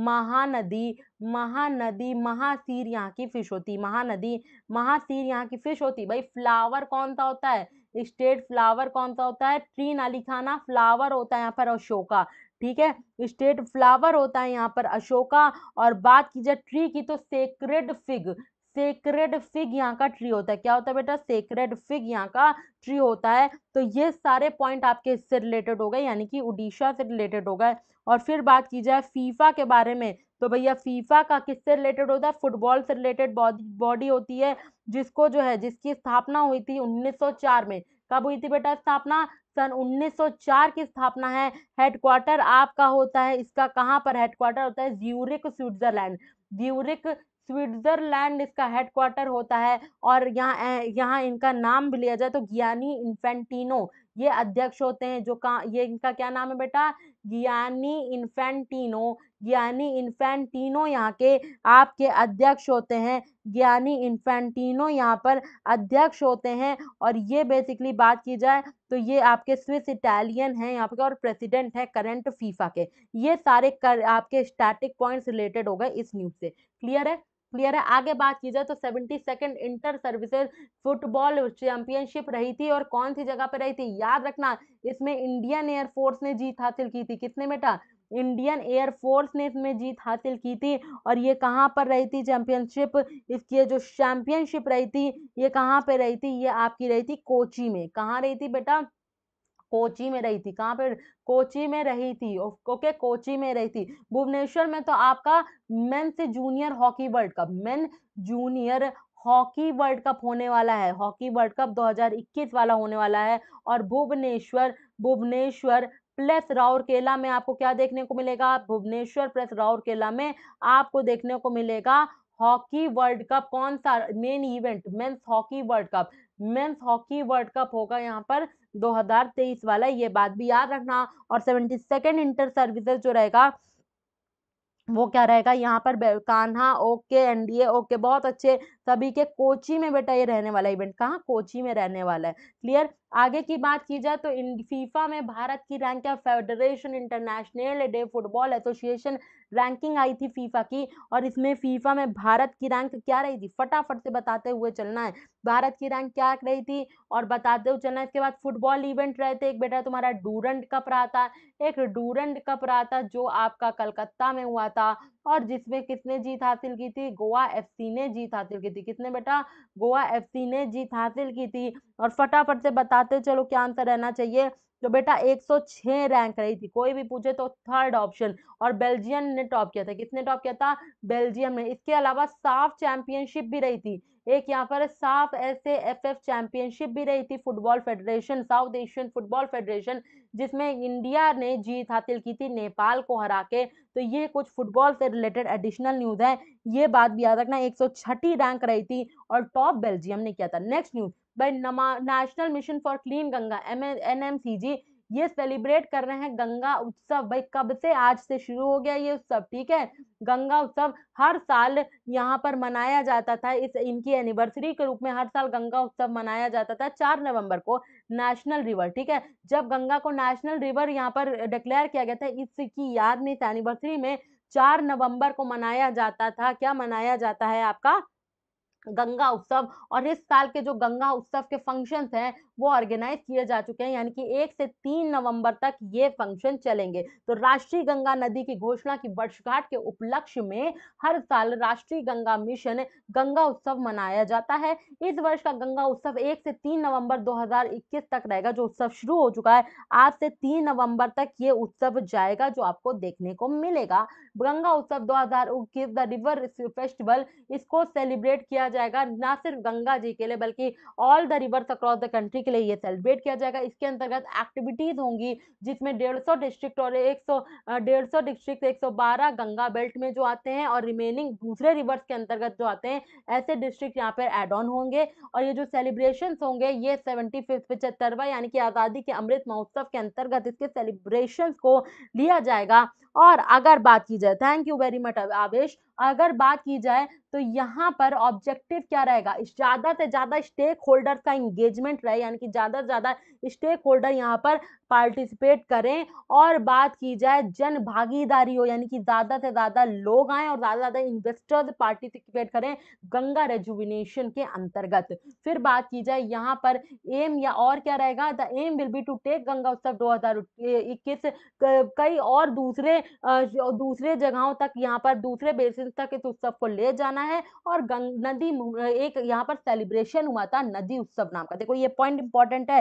महानदी महानदी महासीर यहाँ की फिश होती महानदी महासीर यहाँ की फिश होती भाई फ्लावर कौन सा होता है स्टेट फ्लावर कौन सा होता है ट्री नालिखाना फ्लावर होता है यहाँ पर अशोका ठीक है स्टेट फ्लावर होता है यहाँ पर अशोका और बात की जाए ट्री की तो सेक्रेड फिग सेक्रेड फिग यहाँ का ट्री होता है क्या होता है बेटा सेक्रेड फिग यहाँ का ट्री होता है तो ये सारे पॉइंट आपके इससे रिलेटेड हो गए यानी कि उड़ीसा से रिलेटेड हो गए और फिर बात की जाए फीफा के बारे में तो भैया फीफा का किससे रिलेटेड होता है फुटबॉल से रिलेटेड बॉडी होती है जिसको जो है जिसकी स्थापना हुई थी 1904 में कब हुई थी बेटा स्थापना सन 1904 की स्थापना है हेडक्वार्टर आपका होता है इसका कहाँ पर हेडक्वार्टर होता है ज्यूरिक स्विट्जरलैंड ज्यूरिक स्विट्जरलैंड इसका हेडक्वार्टर होता है और यहाँ यहाँ इनका नाम भी लिया जाए तो गियानी इन्फेंटिनो ये अध्यक्ष होते हैं जो का ये इनका क्या नाम है बेटा गियानी इन्फेंटिनो ज्ञानी इन्फेंटिनो यहाँ के आपके अध्यक्ष होते हैं ज्ञानी इन्फेंटिनो यहाँ पर अध्यक्ष होते हैं और ये बेसिकली बात की जाए तो ये आपके स्विस इटालियन हैं यहाँ पे और प्रेसिडेंट है करंट फीफा के ये सारे कर आपके स्टैटिक पॉइंट्स रिलेटेड हो गए इस न्यूज़ से क्लियर है क्लियर है आगे बात की जाए तो seventy second inter services football championship रही थी और कौन सी जगह पर रही थी याद रखना इसमें इंडियन एयरफोर्स ने जीत हासिल की थी कितने बेटा इंडियन एयरफोर्स ने इसमें जीत हासिल की थी और ये कहाँ पर रही थी चैंपियनशिप इसकी जो चैंपियनशिप रही थी ये कहाँ पर रही थी ये आपकी रही थी कोची में कहाँ रही थी बेटा कोची में रही थी कहाँ पे कोची में रही थी ओके कोची में रही थी भुवनेश्वर में तो आपका मेन से junior hockey world cup men junior hockey world cup होने वाला है हॉकी वर्ल्ड कप 2021 वाला होने वाला है और भुवनेश्वर भुवनेश्वर प्लस राउरकेला में आपको क्या देखने को मिलेगा भुवनेश्वर प्लस राउरकेला में आपको देखने को मिलेगा हॉकी वर्ल्ड कप कौन सा men event men's hockey world cup men's hockey world cup होगा यहाँ पर 2023 वाला ये बात भी याद रखना और सेवेंटी सेकेंड इंटर सर्विसेज जो रहेगा वो क्या रहेगा यहाँ पर कान्हा ओके एनडीए ओके बहुत अच्छे सभी के कोची में बेटा ये रहने वाला इवेंट कहाँ कोची में रहने वाला है क्लियर आगे की बात की जाए तो इन फीफा में भारत की रैंक क्या federation international de football association ranking आई थी फीफा की और इसमें फीफा में भारत की रैंक क्या रही थी फटाफट से बताते हुए चलना है भारत की रैंक क्या रही थी और बताते हुए चलना है इसके बाद फुटबॉल इवेंट रहे थे एक बेटा तुम्हारा डूरंट कप रहा था एक डूरंट कप रहा था जो आपका कलकत्ता में हुआ था और जिसमें किसने जीत हासिल की थी गोवा एफ ने जीत हासिल की थी कितने बेटा गोवा एफसी ने जीत हासिल की थी और फटाफट से बताते चलो क्या आंसर रहना चाहिए तो बेटा 106 रैंक रही थी कोई भी पूछे तो थर्ड ऑप्शन और बेल्जियम ने टॉप किया था किसने टॉप किया था बेल्जियम ने इसके अलावा साफ चैंपियनशिप भी रही थी एक यहाँ पर साफ ऐसे एफ एफ चैंपियनशिप भी रही थी football federation south Asian football federation जिसमें इंडिया ने जीत हासिल की थी नेपाल को हरा के तो ये कुछ फुटबॉल से रिलेटेड एडिशनल न्यूज़ है ये बात भी याद रखना एक रैंक रही थी और टॉप बेल्जियम ने किया था next news by national mission for clean Ganga M N ये सेलिब्रेट कर रहे हैं गंगा उत्सव भाई कब से आज से शुरू हो गया ये उत्सव ठीक है गंगा उत्सव हर साल यहाँ पर मनाया जाता था इस इनकी एनिवर्सरी के रूप में हर साल गंगा उत्सव मनाया जाता था चार नवंबर को नेशनल रिवर ठीक है जब गंगा को नेशनल रिवर यहाँ पर डिक्लेयर किया गया था इसकी याद में इस एनिवर्सरी में चार नवंबर को मनाया जाता था क्या मनाया जाता है आपका गंगा उत्सव और इस साल के जो गंगा उत्सव के फंक्शन हैं वो ऑर्गेनाइज किए जा चुके हैं यानी कि एक से तीन नवंबर तक ये फंक्शन चलेंगे तो राष्ट्रीय गंगा नदी की घोषणा की वर्षगांठ के उपलक्ष्य में हर साल राष्ट्रीय गंगा मिशन गंगा उत्सव मनाया जाता है इस वर्ष का गंगा उत्सव एक से तीन नवम्बर दो तक रहेगा जो उत्सव शुरू हो चुका है आज से तीन नवम्बर तक ये उत्सव जाएगा जो आपको देखने को मिलेगा Ganga Utsav 2021 the river festival इसको सेलिब्रेट किया जाएगा ना सिर्फ गंगा जी के लिए बल्कि all the rivers across the country के लिए ये सेलिब्रेट किया जाएगा इसके अंतर्गत एक्टिविटीज होंगी जिसमें डेढ़ सौ डिस्ट्रिक्ट और एक सौ डेढ़ सौ डिस्ट्रिक्ट एक सौ बारह गंगा बेल्ट में जो आते हैं और रिमेनिंग दूसरे रिवर्स के अंतर्गत जो आते हैं ऐसे डिस्ट्रिक्ट यहाँ पर एड ऑन होंगे और ये जो सेलिब्रेशन होंगे ये सेवेंटी फिफ्थ पचहत्तरवा यानी कि आज़ादी के अमृत महोत्सव के अंतर्गत इसके सेलिब्रेशन को लिया जाएगा और अगर बात की जाए Thank you very much, Avesh. अगर बात की जाए तो यहाँ पर ऑब्जेक्टिव क्या रहेगा ज़्यादा से ज़्यादा स्टेक होल्डर का इंगेजमेंट रहे यानी कि ज़्यादा से ज़्यादा स्टेक होल्डर यहाँ पर पार्टिसिपेट करें और बात की जाए जन भागीदारी हो यानी कि ज़्यादा से ज़्यादा लोग आए और ज़्यादा से ज़्यादा इन्वेस्टर्स पार्टिसिपेट करें गंगा रेजुविनेशन के अंतर्गत फिर बात की जाए यहाँ पर एम या और क्या रहेगा theme will be to take Ganga Utsav दो हज़ार इक्कीस कई और दूसरे दूसरे जगहों तक यहाँ पर दूसरे बेसिस तक इस तो उत्सव को ले जाना है और गंग नदी एक यहाँ पर सेलिब्रेशन हुआ था नदी उत्सव नाम का देखो ये पॉइंट इंपॉर्टेंट है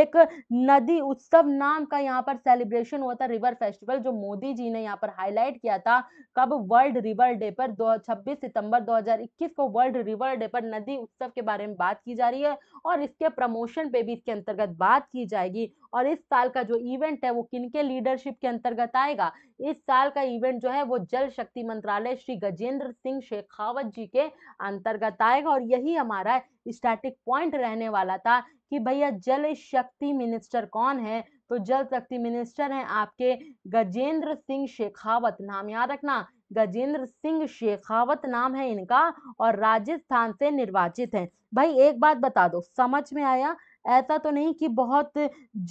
एक नदी उत्सव नाम का यहाँ पर सेलिब्रेशन हुआ था रिवर फेस्टिवल जो मोदी जी ने यहाँ पर हाईलाइट किया था कब वर्ल्ड रिवर डे पर दो छब्बीस सितंबर 2021 को वर्ल्ड रिवर डे पर नदी उत्सव के बारे में बात की जा रही है और इसके प्रमोशन पे भी इसके अंतर्गत बात की जाएगी और इस साल का जो इवेंट है वो किन के लीडरशिप के अंतर्गत आएगा इस साल का इवेंट जो है वो जल शक्ति मंत्रालय श्री गजेंद्र सिंह शेखावत जी के अंतर्गत आएगा और यही हमारा स्टैटिक पॉइंट रहने वाला था कि भैया जल शक्ति मिनिस्टर कौन है तो जल शक्ति मिनिस्टर हैं आपके गजेंद्र सिंह शेखावत नाम याद रखना गजेंद्र सिंह शेखावत नाम है इनका और राजस्थान से निर्वाचित हैं भाई एक बात बता दो समझ में आया ऐसा तो नहीं कि बहुत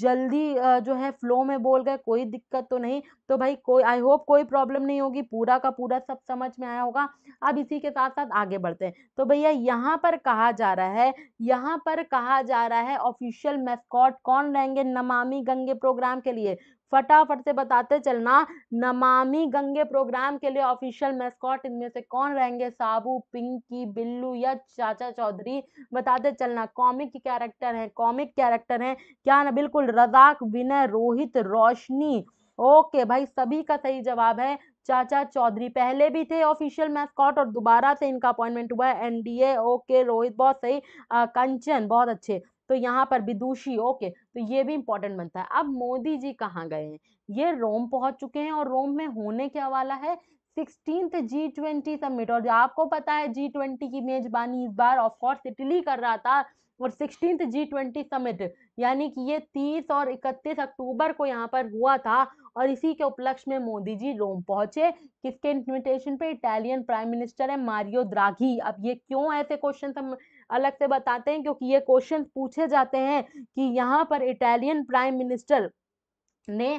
जल्दी जो है फ्लो में बोल गए कोई दिक्कत तो नहीं तो भाई कोई आई होप कोई प्रॉब्लम नहीं होगी पूरा का पूरा सब समझ में आया होगा अब इसी के साथ साथ आगे बढ़ते हैं तो भैया यहाँ पर कहा जा रहा है यहाँ पर कहा जा रहा है ऑफिशियल मैस्कॉट कौन रहेंगे नमामि गंगे प्रोग्राम के लिए फटाफट से बताते चलना नमामि गंगे प्रोग्राम के लिए ऑफिशियल मैस्कॉट इनमें से कौन रहेंगे साबू पिंकी बिल्लू या चाचा चौधरी बताते चलना कॉमिक कैरेक्टर हैं कॉमिक कैरेक्टर हैं क्या ना बिल्कुल रजाक विनय रोहित रोशनी ओके भाई सभी का सही जवाब है चाचा चौधरी पहले भी थे ऑफिशियल मैस्कॉट और दोबारा से इनका अपॉइंटमेंट हुआ है एनडीए ओके रोहित बहुत सही आ, कंचन बहुत अच्छे तो यहाँ पर विदुषी ओके तो ये भी इंपॉर्टेंट बनता है अब मोदी जी कहाँ गए हैं ये रोम पहुंच चुके हैं और रोम में होने क्या वाला है सिक्सटीन जी ट्वेंटी समिट और आपको पता है जी ट्वेंटी की मेजबानी इस बार ऑफकोर्स इटली कर रहा था और सिक्सटीन जी ट्वेंटी समिट यानी कि ये तीस और इकतीस अक्टूबर को यहाँ पर हुआ था और इसी के उपलक्ष्य में मोदी जी रोम पहुंचे किसके इन्विटेशन पे इटालियन प्राइम मिनिस्टर है मारियो द्राघी अब ये क्यों ऐसे क्वेश्चन अलग से बताते हैं क्योंकि ये क्वेश्चन पूछे जाते हैं कि यहाँ पर इटालियन प्राइम मिनिस्टर ने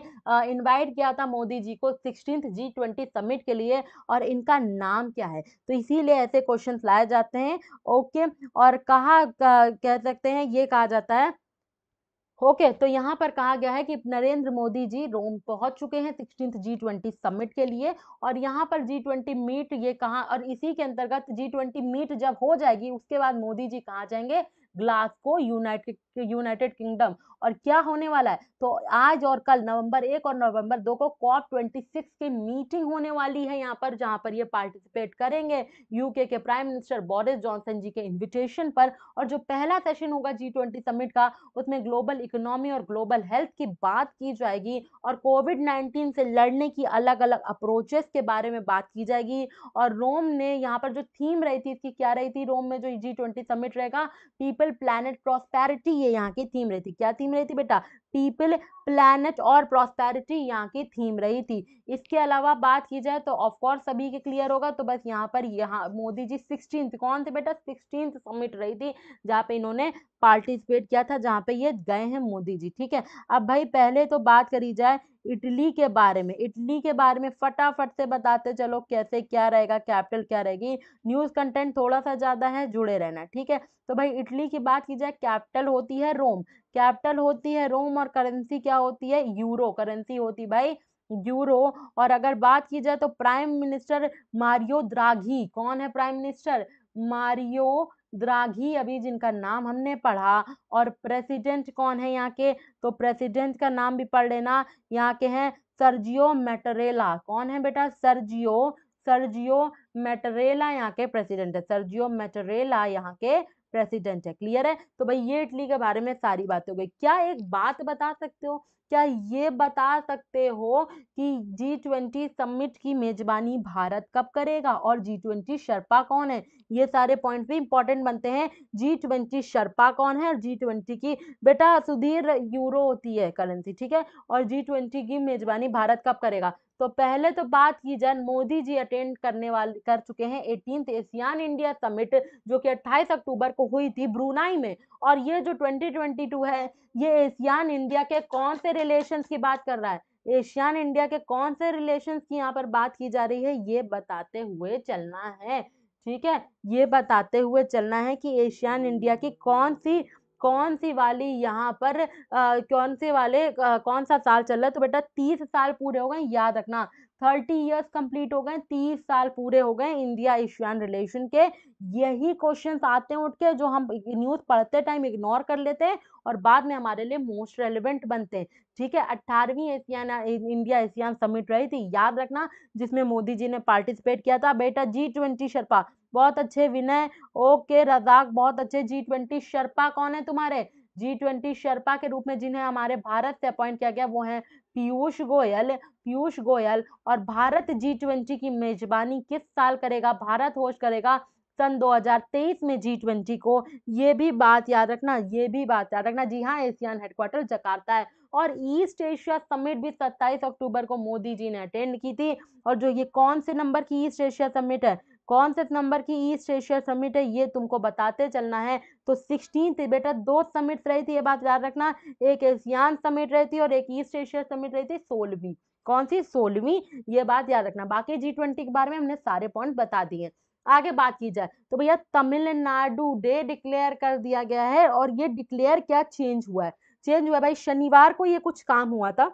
इनवाइट किया था मोदी जी को सिक्सटीन जी ट्वेंटी समिट के लिए और इनका नाम क्या है तो इसीलिए ऐसे क्वेश्चन लाए जाते हैं ओके और कहा कह सकते हैं ये कहा जाता है ओके तो यहाँ पर कहा गया है कि नरेंद्र मोदी जी रोम पहुंच चुके हैं सिक्सटीन जी ट्वेंटी समिट के लिए और यहाँ पर जी ट्वेंटी मीट ये कहा और इसी के अंतर्गत जी ट्वेंटी मीट जब हो जाएगी उसके बाद मोदी जी कहाँ जाएंगे ग्लासको यूनाइटेड यूनाइटेड किंगडम और क्या होने वाला है तो आज और कल नवंबर एक और नवंबर दो को कॉप ट्वेंटी सिक्स की मीटिंग होने वाली है यहाँ पर जहाँ पर ये पार्टिसिपेट करेंगे यूके के prime minister Boris Johnson ji के इन्विटेशन पर और जो पहला सेशन होगा जी ट्वेंटी समिट का उसमें ग्लोबल इकोनॉमी और ग्लोबल हेल्थ की बात की जाएगी और कोविड नाइन्टीन से लड़ने की अलग अलग अप्रोचेस के बारे में बात की जाएगी और रोम ने यहाँ पर जो थीम रही थी इसकी क्या रही थी रोम में जो जी ट्वेंटी समिट रहेगा पीपल प्लानट प्रॉस्पेरिटी ये यहाँ की थीम रही थी क्या थीम रही थी बेटा पीपल प्लानट और प्रोस्पैरिटी यहाँ की थीम रही थी इसके अलावा बात की जाए तो ऑफकोर्स सभी के क्लियर होगा तो बस यहाँ पर यहाँ मोदी जी सिक्सटीन कौन थे बेटा सिक्सटीन समिट रही थी जहाँ पे इन्होंने पार्टिसिपेट किया था जहाँ पे ये गए हैं मोदी जी ठीक है अब भाई पहले तो बात करी जाए इटली के बारे में इटली के बारे में फटाफट से बताते चलो कैसे क्या रहेगा कैपिटल क्या रहेगी न्यूज़ कंटेंट थोड़ा सा ज़्यादा है जुड़े रहना ठीक है तो भाई इटली की बात की जाए कैपिटल होती है रोम कैपिटल होती है रोम और करेंसी क्या होती है यूरो करेंसी होती भाई यूरो और अगर बात की जाए तो प्राइम मिनिस्टर मारियो द्राघी कौन है प्राइम मिनिस्टर मारियो द्राघी अभी जिनका नाम हमने पढ़ा और प्रेसिडेंट कौन है यहाँ के तो प्रेसिडेंट का नाम भी पढ़ लेना यहाँ के हैं सर्जियो मेटरेला कौन है बेटा सर्जियो सर्जियो मेटरेला यहाँ के प्रेसिडेंट है सर्जियो मेटरेला यहाँ के प्रेसिडेंट है क्लियर है तो भाई ये इटली के बारे में सारी बातें हो गई क्या एक बात बता सकते हो क्या ये बता सकते हो कि जी ट्वेंटी समिट की मेजबानी भारत कब करेगा और जी ट्वेंटी शर्पा कौन है ये सारे पॉइंट भी इंपॉर्टेंट बनते हैं जी ट्वेंटी शर्पा कौन है और जी ट्वेंटी की बेटा सुधीर यूरो होती है करेंसी ठीक है और जी ट्वेंटी की मेजबानी भारत कब करेगा तो पहले तो बात की जाए मोदी जी अटेंड करने वाले कर चुके हैं एटीन एशियान इंडिया समिट जो कि 28 अक्टूबर को हुई थी ब्रूनाई में और ये जो 2022 है ये एशियान इंडिया के कौन से रिलेशंस की बात कर रहा है एशियान इंडिया के कौन से रिलेशंस की यहाँ पर बात की जा रही है ये बताते हुए चलना है ठीक है ये बताते हुए चलना है कि एशियान इंडिया की कौन सी कौन सी वाली यहाँ पर आ, कौन से वाले आ, कौन सा साल चल रहा है तो बेटा तीस साल पूरे हो गए याद रखना थर्टी ईयर्स कंप्लीट हो गए तीस साल पूरे हो गए इंडिया एशियान रिलेशन के यही क्वेश्चंस आते हैं उठ के जो हम न्यूज़ पढ़ते टाइम इग्नोर कर लेते हैं और बाद में हमारे लिए मोस्ट रेलिवेंट बनते हैं ठीक है अट्ठारहवीं एशियान इंडिया एशियान समिट रही थी याद रखना जिसमें मोदी जी ने पार्टिसिपेट किया था बेटा जी ट्वेंटी शर्पा बहुत अच्छे विनय ओके रजाक बहुत अच्छे जी ट्वेंटी शर्पा कौन है तुम्हारे जी ट्वेंटी शर्पा के रूप में जिन्हें हमारे भारत से अपॉइंट किया गया वो है पीयूष गोयल पीयूष गोयल और भारत जी ट्वेंटी की मेजबानी किस साल करेगा भारत होश करेगा सन 2023 में जी ट्वेंटी को ये भी बात याद रखना ये भी बात याद रखना जी हाँ एशियान हेडक्वार्टर जकार्ता है और ईस्ट एशिया समिट भी 27 अक्टूबर को मोदी जी ने अटेंड की थी और जो ये कौन से नंबर की ईस्ट एशिया समिट है कौन से नंबर की ईस्ट एशिया समिट है ये तुमको बताते चलना है तो सिक्सटीन बेटा दो समिट रही थी ये बात याद रखना एक एशियान समिट रही थी और एक ईस्ट एशिया समिट रही थी सोलहवीं कौन सी सोलहवीं ये बात याद रखना बाकी जी ट्वेंटी के बारे में हमने सारे पॉइंट बता दिए आगे बात की जाए तो भैया तमिलनाडु डे डिक्लेयर कर दिया गया है और ये डिक्लेयर क्या चेंज हुआ है चेंज हुआ भाई शनिवार को ये कुछ काम हुआ था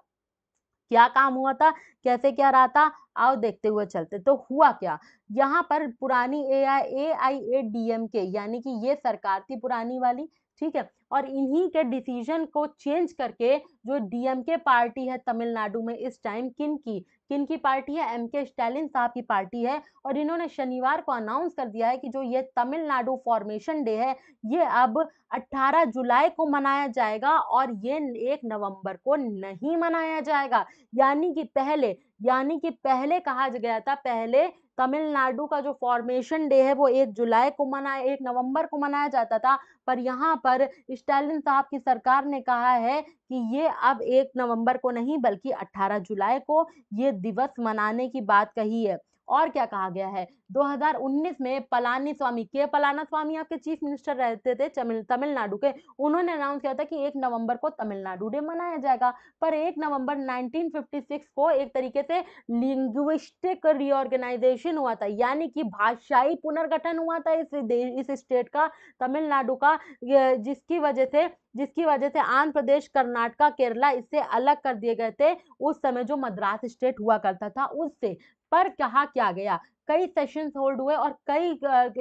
क्या काम हुआ था कैसे क्या रहा था आओ देखते हुए चलते तो हुआ क्या यहाँ पर पुरानी ए आई ए आई ए डी एम के यानी कि ये सरकार थी पुरानी वाली ठीक है और इन्हीं के डिसीजन को चेंज करके जो डीएमके पार्टी है तमिलनाडु में इस टाइम किन की किन की पार्टी है एम के स्टैलिन साहब की पार्टी है और इन्होंने शनिवार को अनाउंस कर दिया है कि जो ये तमिलनाडु फॉर्मेशन डे है ये अब 18 जुलाई को मनाया जाएगा और ये एक नवंबर को नहीं मनाया जाएगा यानी कि पहले यानी कि पहले कहा गया था पहले तमिलनाडु का जो फॉर्मेशन डे है वो एक जुलाई को मनाया एक नवंबर को मनाया जाता था पर यहाँ पर स्टालिन साहब की सरकार ने कहा है कि ये अब एक नवंबर को नहीं बल्कि 18 जुलाई को ये दिवस मनाने की बात कही है और क्या कहा गया है 2019 में पलानी स्वामी के पलाना स्वामी आपके चीफ मिनिस्टर रहते थे तमिलनाडु के उन्होंने अनाउंस किया था कि एक नवंबर को तमिलनाडु डे मनाया जाएगा पर एक नवंबर 1956 को एक तरीके से लिंग्विस्टिक रिओर्गेनाइजेशन हुआ था यानी कि भाषाई पुनर्गठन हुआ था इस इस स्टेट का तमिलनाडु का जिसकी वजह से जिसकी वजह से आंध्र प्रदेश कर्नाटका केरला इससे अलग कर दिए गए थे उस समय जो मद्रास स्टेट हुआ करता था उससे पर कहा क्या गया कई सेशन होल्ड हुए और कई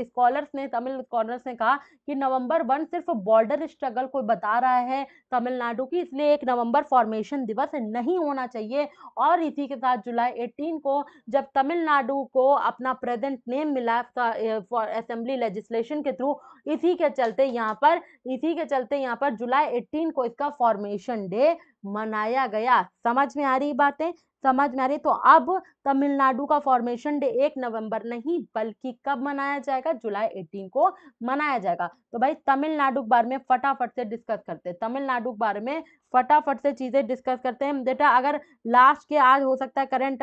स्कॉलर्स ने तमिल स्कॉलर्स ने कहा कि नवंबर वन सिर्फ बॉर्डर स्ट्रगल को बता रहा है तमिलनाडु की इसलिए एक नवंबर फॉर्मेशन दिवस नहीं होना चाहिए और इसी के साथ जुलाई एटीन को जब तमिलनाडु को अपना प्रेजेंट नेम मिला फॉर असेंबली लेजिस्लेशन के थ्रू इसी के चलते यहाँ पर इसी के चलते यहाँ पर जुलाई एट्टीन को इसका फॉर्मेशन डे मनाया गया समझ में आ रही बातें समझ में आ रही तो अब तमिलनाडु का फॉर्मेशन डे एक नवंबर नहीं बल्कि कब मनाया जाएगा जुलाई एटीन को मनाया जाएगा तो भाई तमिलनाडु के बारे में फटाफट से डिस्कस करते हैं तमिलनाडु के बारे में फटाफट से चीज़ें डिस्कस करते हैं बेटा अगर लास्ट के आज हो सकता है करंट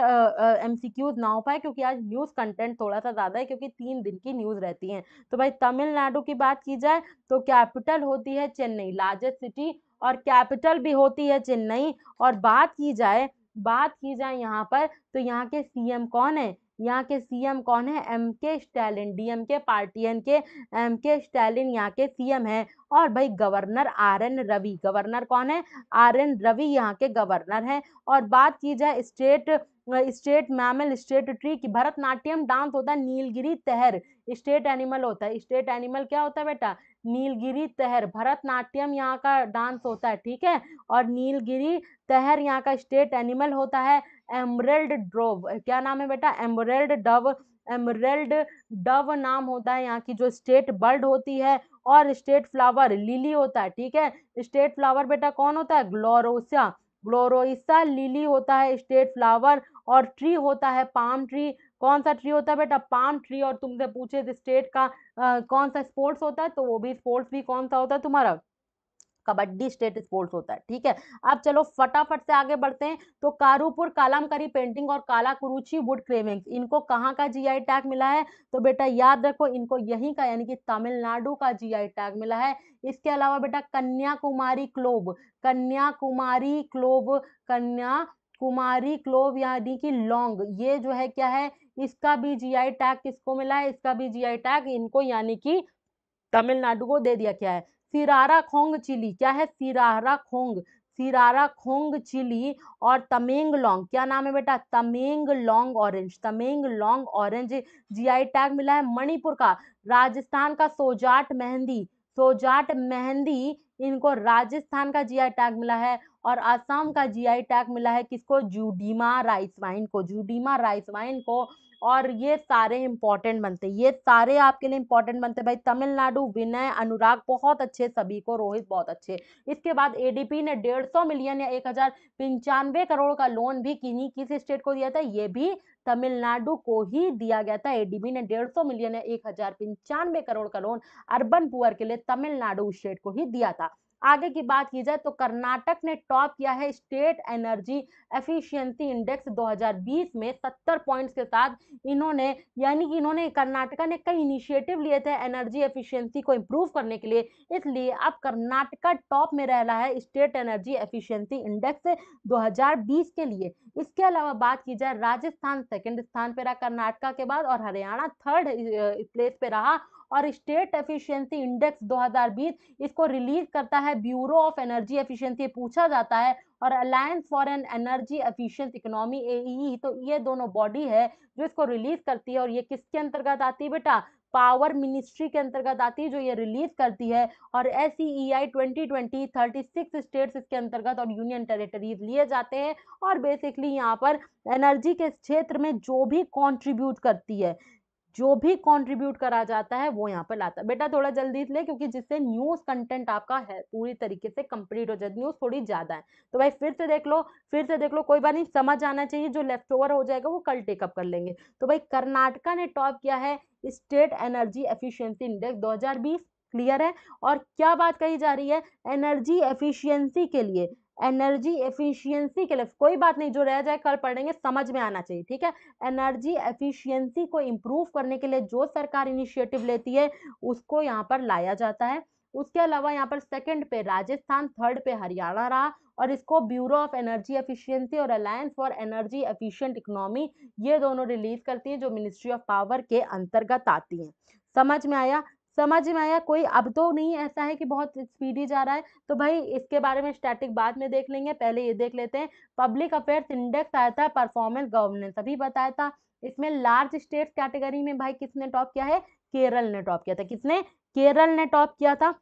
एम सी क्यूज ना हो पाए क्योंकि आज न्यूज़ कंटेंट थोड़ा सा ज़्यादा है क्योंकि तीन दिन की न्यूज़ रहती है तो भाई तमिलनाडु की बात की जाए तो कैपिटल होती है चेन्नई लार्जेस्ट सिटी और कैपिटल भी होती है चेन्नई और बात की जाए बात की जाए यहाँ पर तो यहाँ के सीएम कौन है यहाँ के सीएम कौन है एम के स्टैलिन डीएम के पार्टियन के एम के स्टैलिन यहाँ के सीएम है और भाई governor R N Ravi governor कौन है आर एन रवि यहाँ के गवर्नर हैं और बात की जाए state state mammal state tree की भरतनाट्यम डांस होता है नीलगिरी तहर स्टेट एनिमल होता है स्टेट एनिमल क्या होता है बेटा नीलगिरी तहर भरतनाट्यम यहाँ का डांस होता है ठीक है और नीलगिरी तहर यहाँ का स्टेट एनिमल होता है एमरेल्ड ड्रोव क्या नाम है बेटा एमरेल्ड डव एमरेल्ड डव नाम होता है यहाँ की जो स्टेट बर्ड होती है और स्टेट फ्लावर लिली होता है ठीक है स्टेट फ्लावर बेटा कौन होता है ग्लोरोसिया ग्लोरोसा लिली होता है स्टेट फ्लावर और ट्री होता है पाम ट्री कौन सा ट्री होता है बेटा पाम ट्री और तुमसे पूछे स्टेट का आ, कौन सा स्पोर्ट्स होता है तो वो भी स्पोर्ट्स भी कौन सा होता है तुम्हारा कबड्डी स्टेट स्पोर्ट्स होता है ठीक है अब चलो फटाफट से आगे बढ़ते हैं तो कारूपुर कालामकारी पेंटिंग और काला कुरुची वुड क्रेविंग इनको कहाँ का जीआई टैग मिला है तो बेटा याद रखो इनको यहीं का यानी कि तमिलनाडु का जीआई टैग मिला है इसके अलावा बेटा कन्याकुमारी क्लोब कन्याकुमारी क्लोब कन्या कुमारी क्लोव यानी कि लॉन्ग ये जो है क्या है इसका भी जीआई टैग किसको मिला है इसका भी जीआई टैग इनको यानी कि तमिलनाडु को दे दिया क्या है सिरारा खोंग चिली क्या है सिरारा खोंग सिरारा खोंग चिली और तमेंग लॉन्ग क्या नाम है बेटा Tamenglong orange Tamenglong orange GI tag मिला है मणिपुर का राजस्थान का सोजाट मेहंदी सोजाट मेहंदी इनको राजस्थान का जीआई टैग मिला है और असम का जीआई टैग मिला है किसको जूडीमा राइस वाइन को जूडीमा राइस वाइन को और ये सारे इंपॉर्टेंट बनते ये सारे आपके लिए इंपॉर्टेंट बनते भाई तमिलनाडु विनय अनुराग बहुत अच्छे सभी को रोहित बहुत अच्छे इसके बाद एडीपी ने डेढ़ सौ मिलियन या एक हजार पंचानवे करोड़ का लोन भी किन्हीं किस स्टेट को दिया था ये भी तमिलनाडु को ही दिया गया था एडीबी ने डेढ़ सौ मिलियन या एक हजार पंचानवे करोड़ का लोन अर्बन पुअर के लिए तमिलनाडु स्टेट को ही दिया था आगे की बात की जाए तो कर्नाटक ने टॉप किया है स्टेट एनर्जी एफिशिएंसी इंडेक्स 2020 में 70 पॉइंट्स के साथ इन्होंने यानी कि इन्होंने कर्नाटका ने कई इनिशिएटिव लिए थे एनर्जी एफिशिएंसी को इम्प्रूव करने के लिए इसलिए अब कर्नाटका टॉप में रह रहा है स्टेट एनर्जी एफिशिएंसी इंडेक्स 2020 के लिए इसके अलावा बात की जाए राजस्थान सेकेंड स्थान पर रहा कर्नाटका के बाद और हरियाणा थर्ड प्लेस पे रहा और स्टेट एफिशिएंसी इंडेक्स 2020 इसको रिलीज करता है ब्यूरो ऑफ एनर्जी एफिशिएंसी पूछा जाता है और alliance for an energy efficient economy A e e, तो ये दोनों बॉडी है जो इसको रिलीज करती है और ये किसके अंतर्गत आती है बेटा पावर मिनिस्ट्री के अंतर्गत आती है जो ये रिलीज करती है और S E I twenty twenty thirty six states इसके अंतर्गत और यूनियन टेरिटरीज लिए जाते हैं और बेसिकली यहाँ पर एनर्जी के क्षेत्र में जो भी कंट्रीब्यूट करती है जो भी कंट्रीब्यूट करा जाता है वो यहाँ पर लाता है बेटा थोड़ा जल्दी ले क्योंकि जिससे न्यूज़ कंटेंट आपका है पूरी तरीके से कंप्लीट हो जाए न्यूज़ थोड़ी ज़्यादा है तो भाई फिर से देख लो फिर से देख लो कोई बात नहीं समझ आना चाहिए जो लेफ्ट ओवर हो जाएगा वो कल टेकअप कर लेंगे तो भाई कर्नाटका ने टॉप किया है स्टेट एनर्जी एफिशियंसी इंडेक्स दो क्लियर है और क्या बात कही जा रही है एनर्जी एफिशिएंसी के लिए एनर्जी एफिशिएंसी के लिए कोई बात नहीं जो रह जाए कल पढ़ेंगे समझ में आना चाहिए ठीक है एनर्जी एफिशिएंसी को इम्प्रूव करने के लिए जो सरकार इनिशिएटिव लेती है उसको यहाँ पर लाया जाता है उसके अलावा यहाँ पर सेकंड पे राजस्थान थर्ड पे हरियाणा रहा और इसको ब्यूरो ऑफ एनर्जी एफिशियंसी और alliance for energy efficient economy ये दोनों रिलीज करती हैं जो मिनिस्ट्री ऑफ पावर के अंतर्गत आती हैं समझ में आया समझ में आया कोई अब तो नहीं ऐसा है कि बहुत स्पीडी जा रहा है तो भाई इसके बारे में स्टैटिक बाद में देख लेंगे पहले ये देख लेते हैं पब्लिक अफेयर्स इंडेक्स आया था परफॉर्मेंस गवर्नेंस अभी बताया था इसमें लार्ज स्टेट्स कैटेगरी में भाई किसने टॉप किया है केरल ने टॉप किया था किसने केरल ने टॉप किया था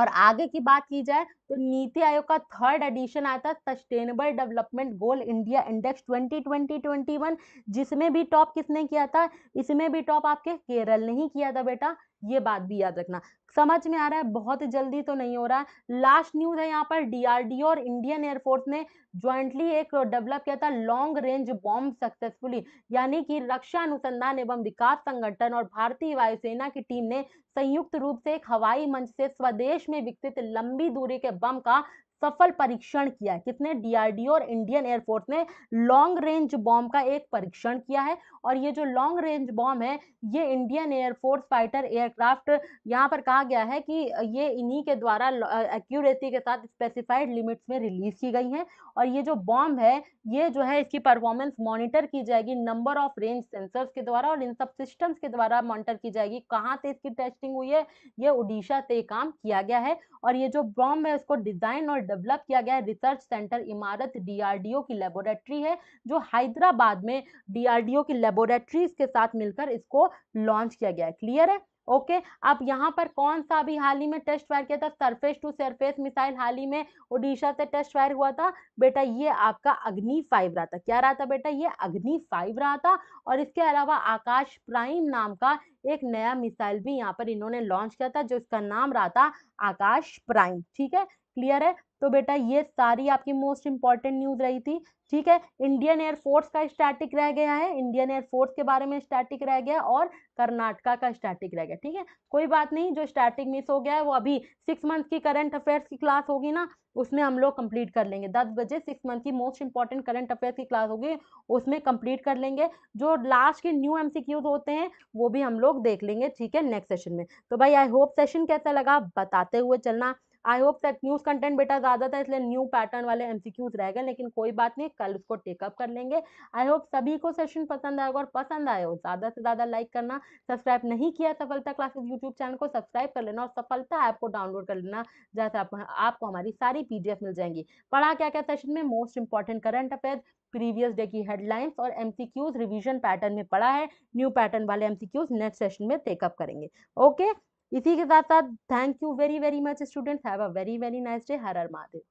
और आगे की बात की जाए तो नीति आयोग का थर्ड एडिशन आया था sustainable development goal India index 2020-21 जिसमें भी टॉप किसने किया था इसमें भी टॉप आपके केरल ने ही किया था बेटा ये बात भी याद रखना समझ में आ रहा है बहुत जल्दी तो नहीं हो रहा है लास्ट न्यूज है यहाँ पर डीआरडीओ और इंडियन एयरफोर्स ने ज्वाइंटली एक डेवलप किया था लॉन्ग रेंज बॉम्ब सक्सेसफुली यानी कि रक्षा अनुसंधान एवं विकास संगठन और भारतीय वायुसेना की टीम ने संयुक्त रूप से एक हवाई मंच से स्वदेश में विकसित लंबी दूरी के बम का सफल परीक्षण किया किसने डीआरडीओ और इंडियन एयरफोर्स ने लॉन्ग रेंज बॉम्ब का एक परीक्षण किया है और ये जो लॉन्ग रेंज बॉम्ब है ये इंडियन एयरफोर्स फाइटर एयरक्राफ्ट यहाँ पर कहा गया है कि ये इन्हीं के द्वारा एक्यूरेसी के साथ स्पेसिफाइड लिमिट्स में रिलीज की गई है और ये जो बॉम्ब है ये जो है इसकी परफॉर्मेंस मॉनिटर की जाएगी नंबर ऑफ रेंज सेंसर्स के द्वारा और इन सब सिस्टम्स के द्वारा मॉनिटर की जाएगी कहाँ से इसकी टेस्टिंग हुई है ये उड़ीसा से काम किया गया है और ये जो बॉम्ब है उसको डिजाइन और डेवलप किया गया रिसर्च सेंटर इमारत डीआरडीओ की लेबोरेटरी है जो हैदराबाद में डीआरडीओ की लेबोरेटरीज के साथ मिलकर इसको लॉन्च किया गया है क्लियर है ओके okay, अब यहाँ पर कौन सा अभी हाल ही में टेस्ट फायर किया था सरफेस टू सरफेस मिसाइल हाल ही में उड़ीसा से टेस्ट फायर हुआ था बेटा ये आपका अग्नि फाइव रहा था क्या रहा था बेटा ये अग्नि फाइव रहा था और इसके अलावा आकाश प्राइम नाम का एक नया मिसाइल भी यहाँ पर इन्होंने लॉन्च किया था जो इसका नाम रहा था आकाश प्राइम ठीक है क्लियर है तो बेटा ये सारी आपकी मोस्ट इंपॉर्टेंट न्यूज़ रही थी ठीक है इंडियन एयरफोर्स का स्टैटिक रह गया है इंडियन एयरफोर्स के बारे में स्टैटिक रह गया और कर्नाटका का स्टैटिक रह गया ठीक है कोई बात नहीं जो स्टैटिक मिस हो गया है वो अभी सिक्स मंथ की करंट अफेयर्स की क्लास होगी ना उसमें हम लोग कंप्लीट कर लेंगे दस बजे सिक्स मंथ की मोस्ट इंपॉर्टेंट करंट अफेयर्स की क्लास होगी उसमें कंप्लीट कर लेंगे जो लास्ट के न्यू एम होते हैं वो भी हम लोग देख लेंगे ठीक है नेक्स्ट सेशन में तो भाई आई होप सेशन कैसा लगा बताते हुए चलना I hope that news content बेटा ज्यादा था इसलिए न्यू पैटर्न वाले एमसीक्यूज रह गए लेकिन कोई बात नहीं कल उसको टेकअप कर लेंगे आई होप सभी को सेशन पसंद आएगा और पसंद आए हो ज्यादा से ज्यादा लाइक करना सब्सक्राइब नहीं किया सफलता क्लासेस यूट्यूब चैनल को सब्सक्राइब कर लेना और सफलता ऐप को डाउनलोड कर लेना जैसे आप, आपको हमारी सारी पीडीएफ मिल जाएंगी पढ़ा क्या क्या सेशन में most important current affair previous day की हेडलाइंस और एमसीक्यूज रिवीजन पैटर्न में पढ़ा है न्यू पैटर्न वाले एमसीक्यूज नेक्स्ट सेशन में टेकअप करेंगे ओके इसी के साथ साथ thank you very very much students have a very very nice day हर हर महादेव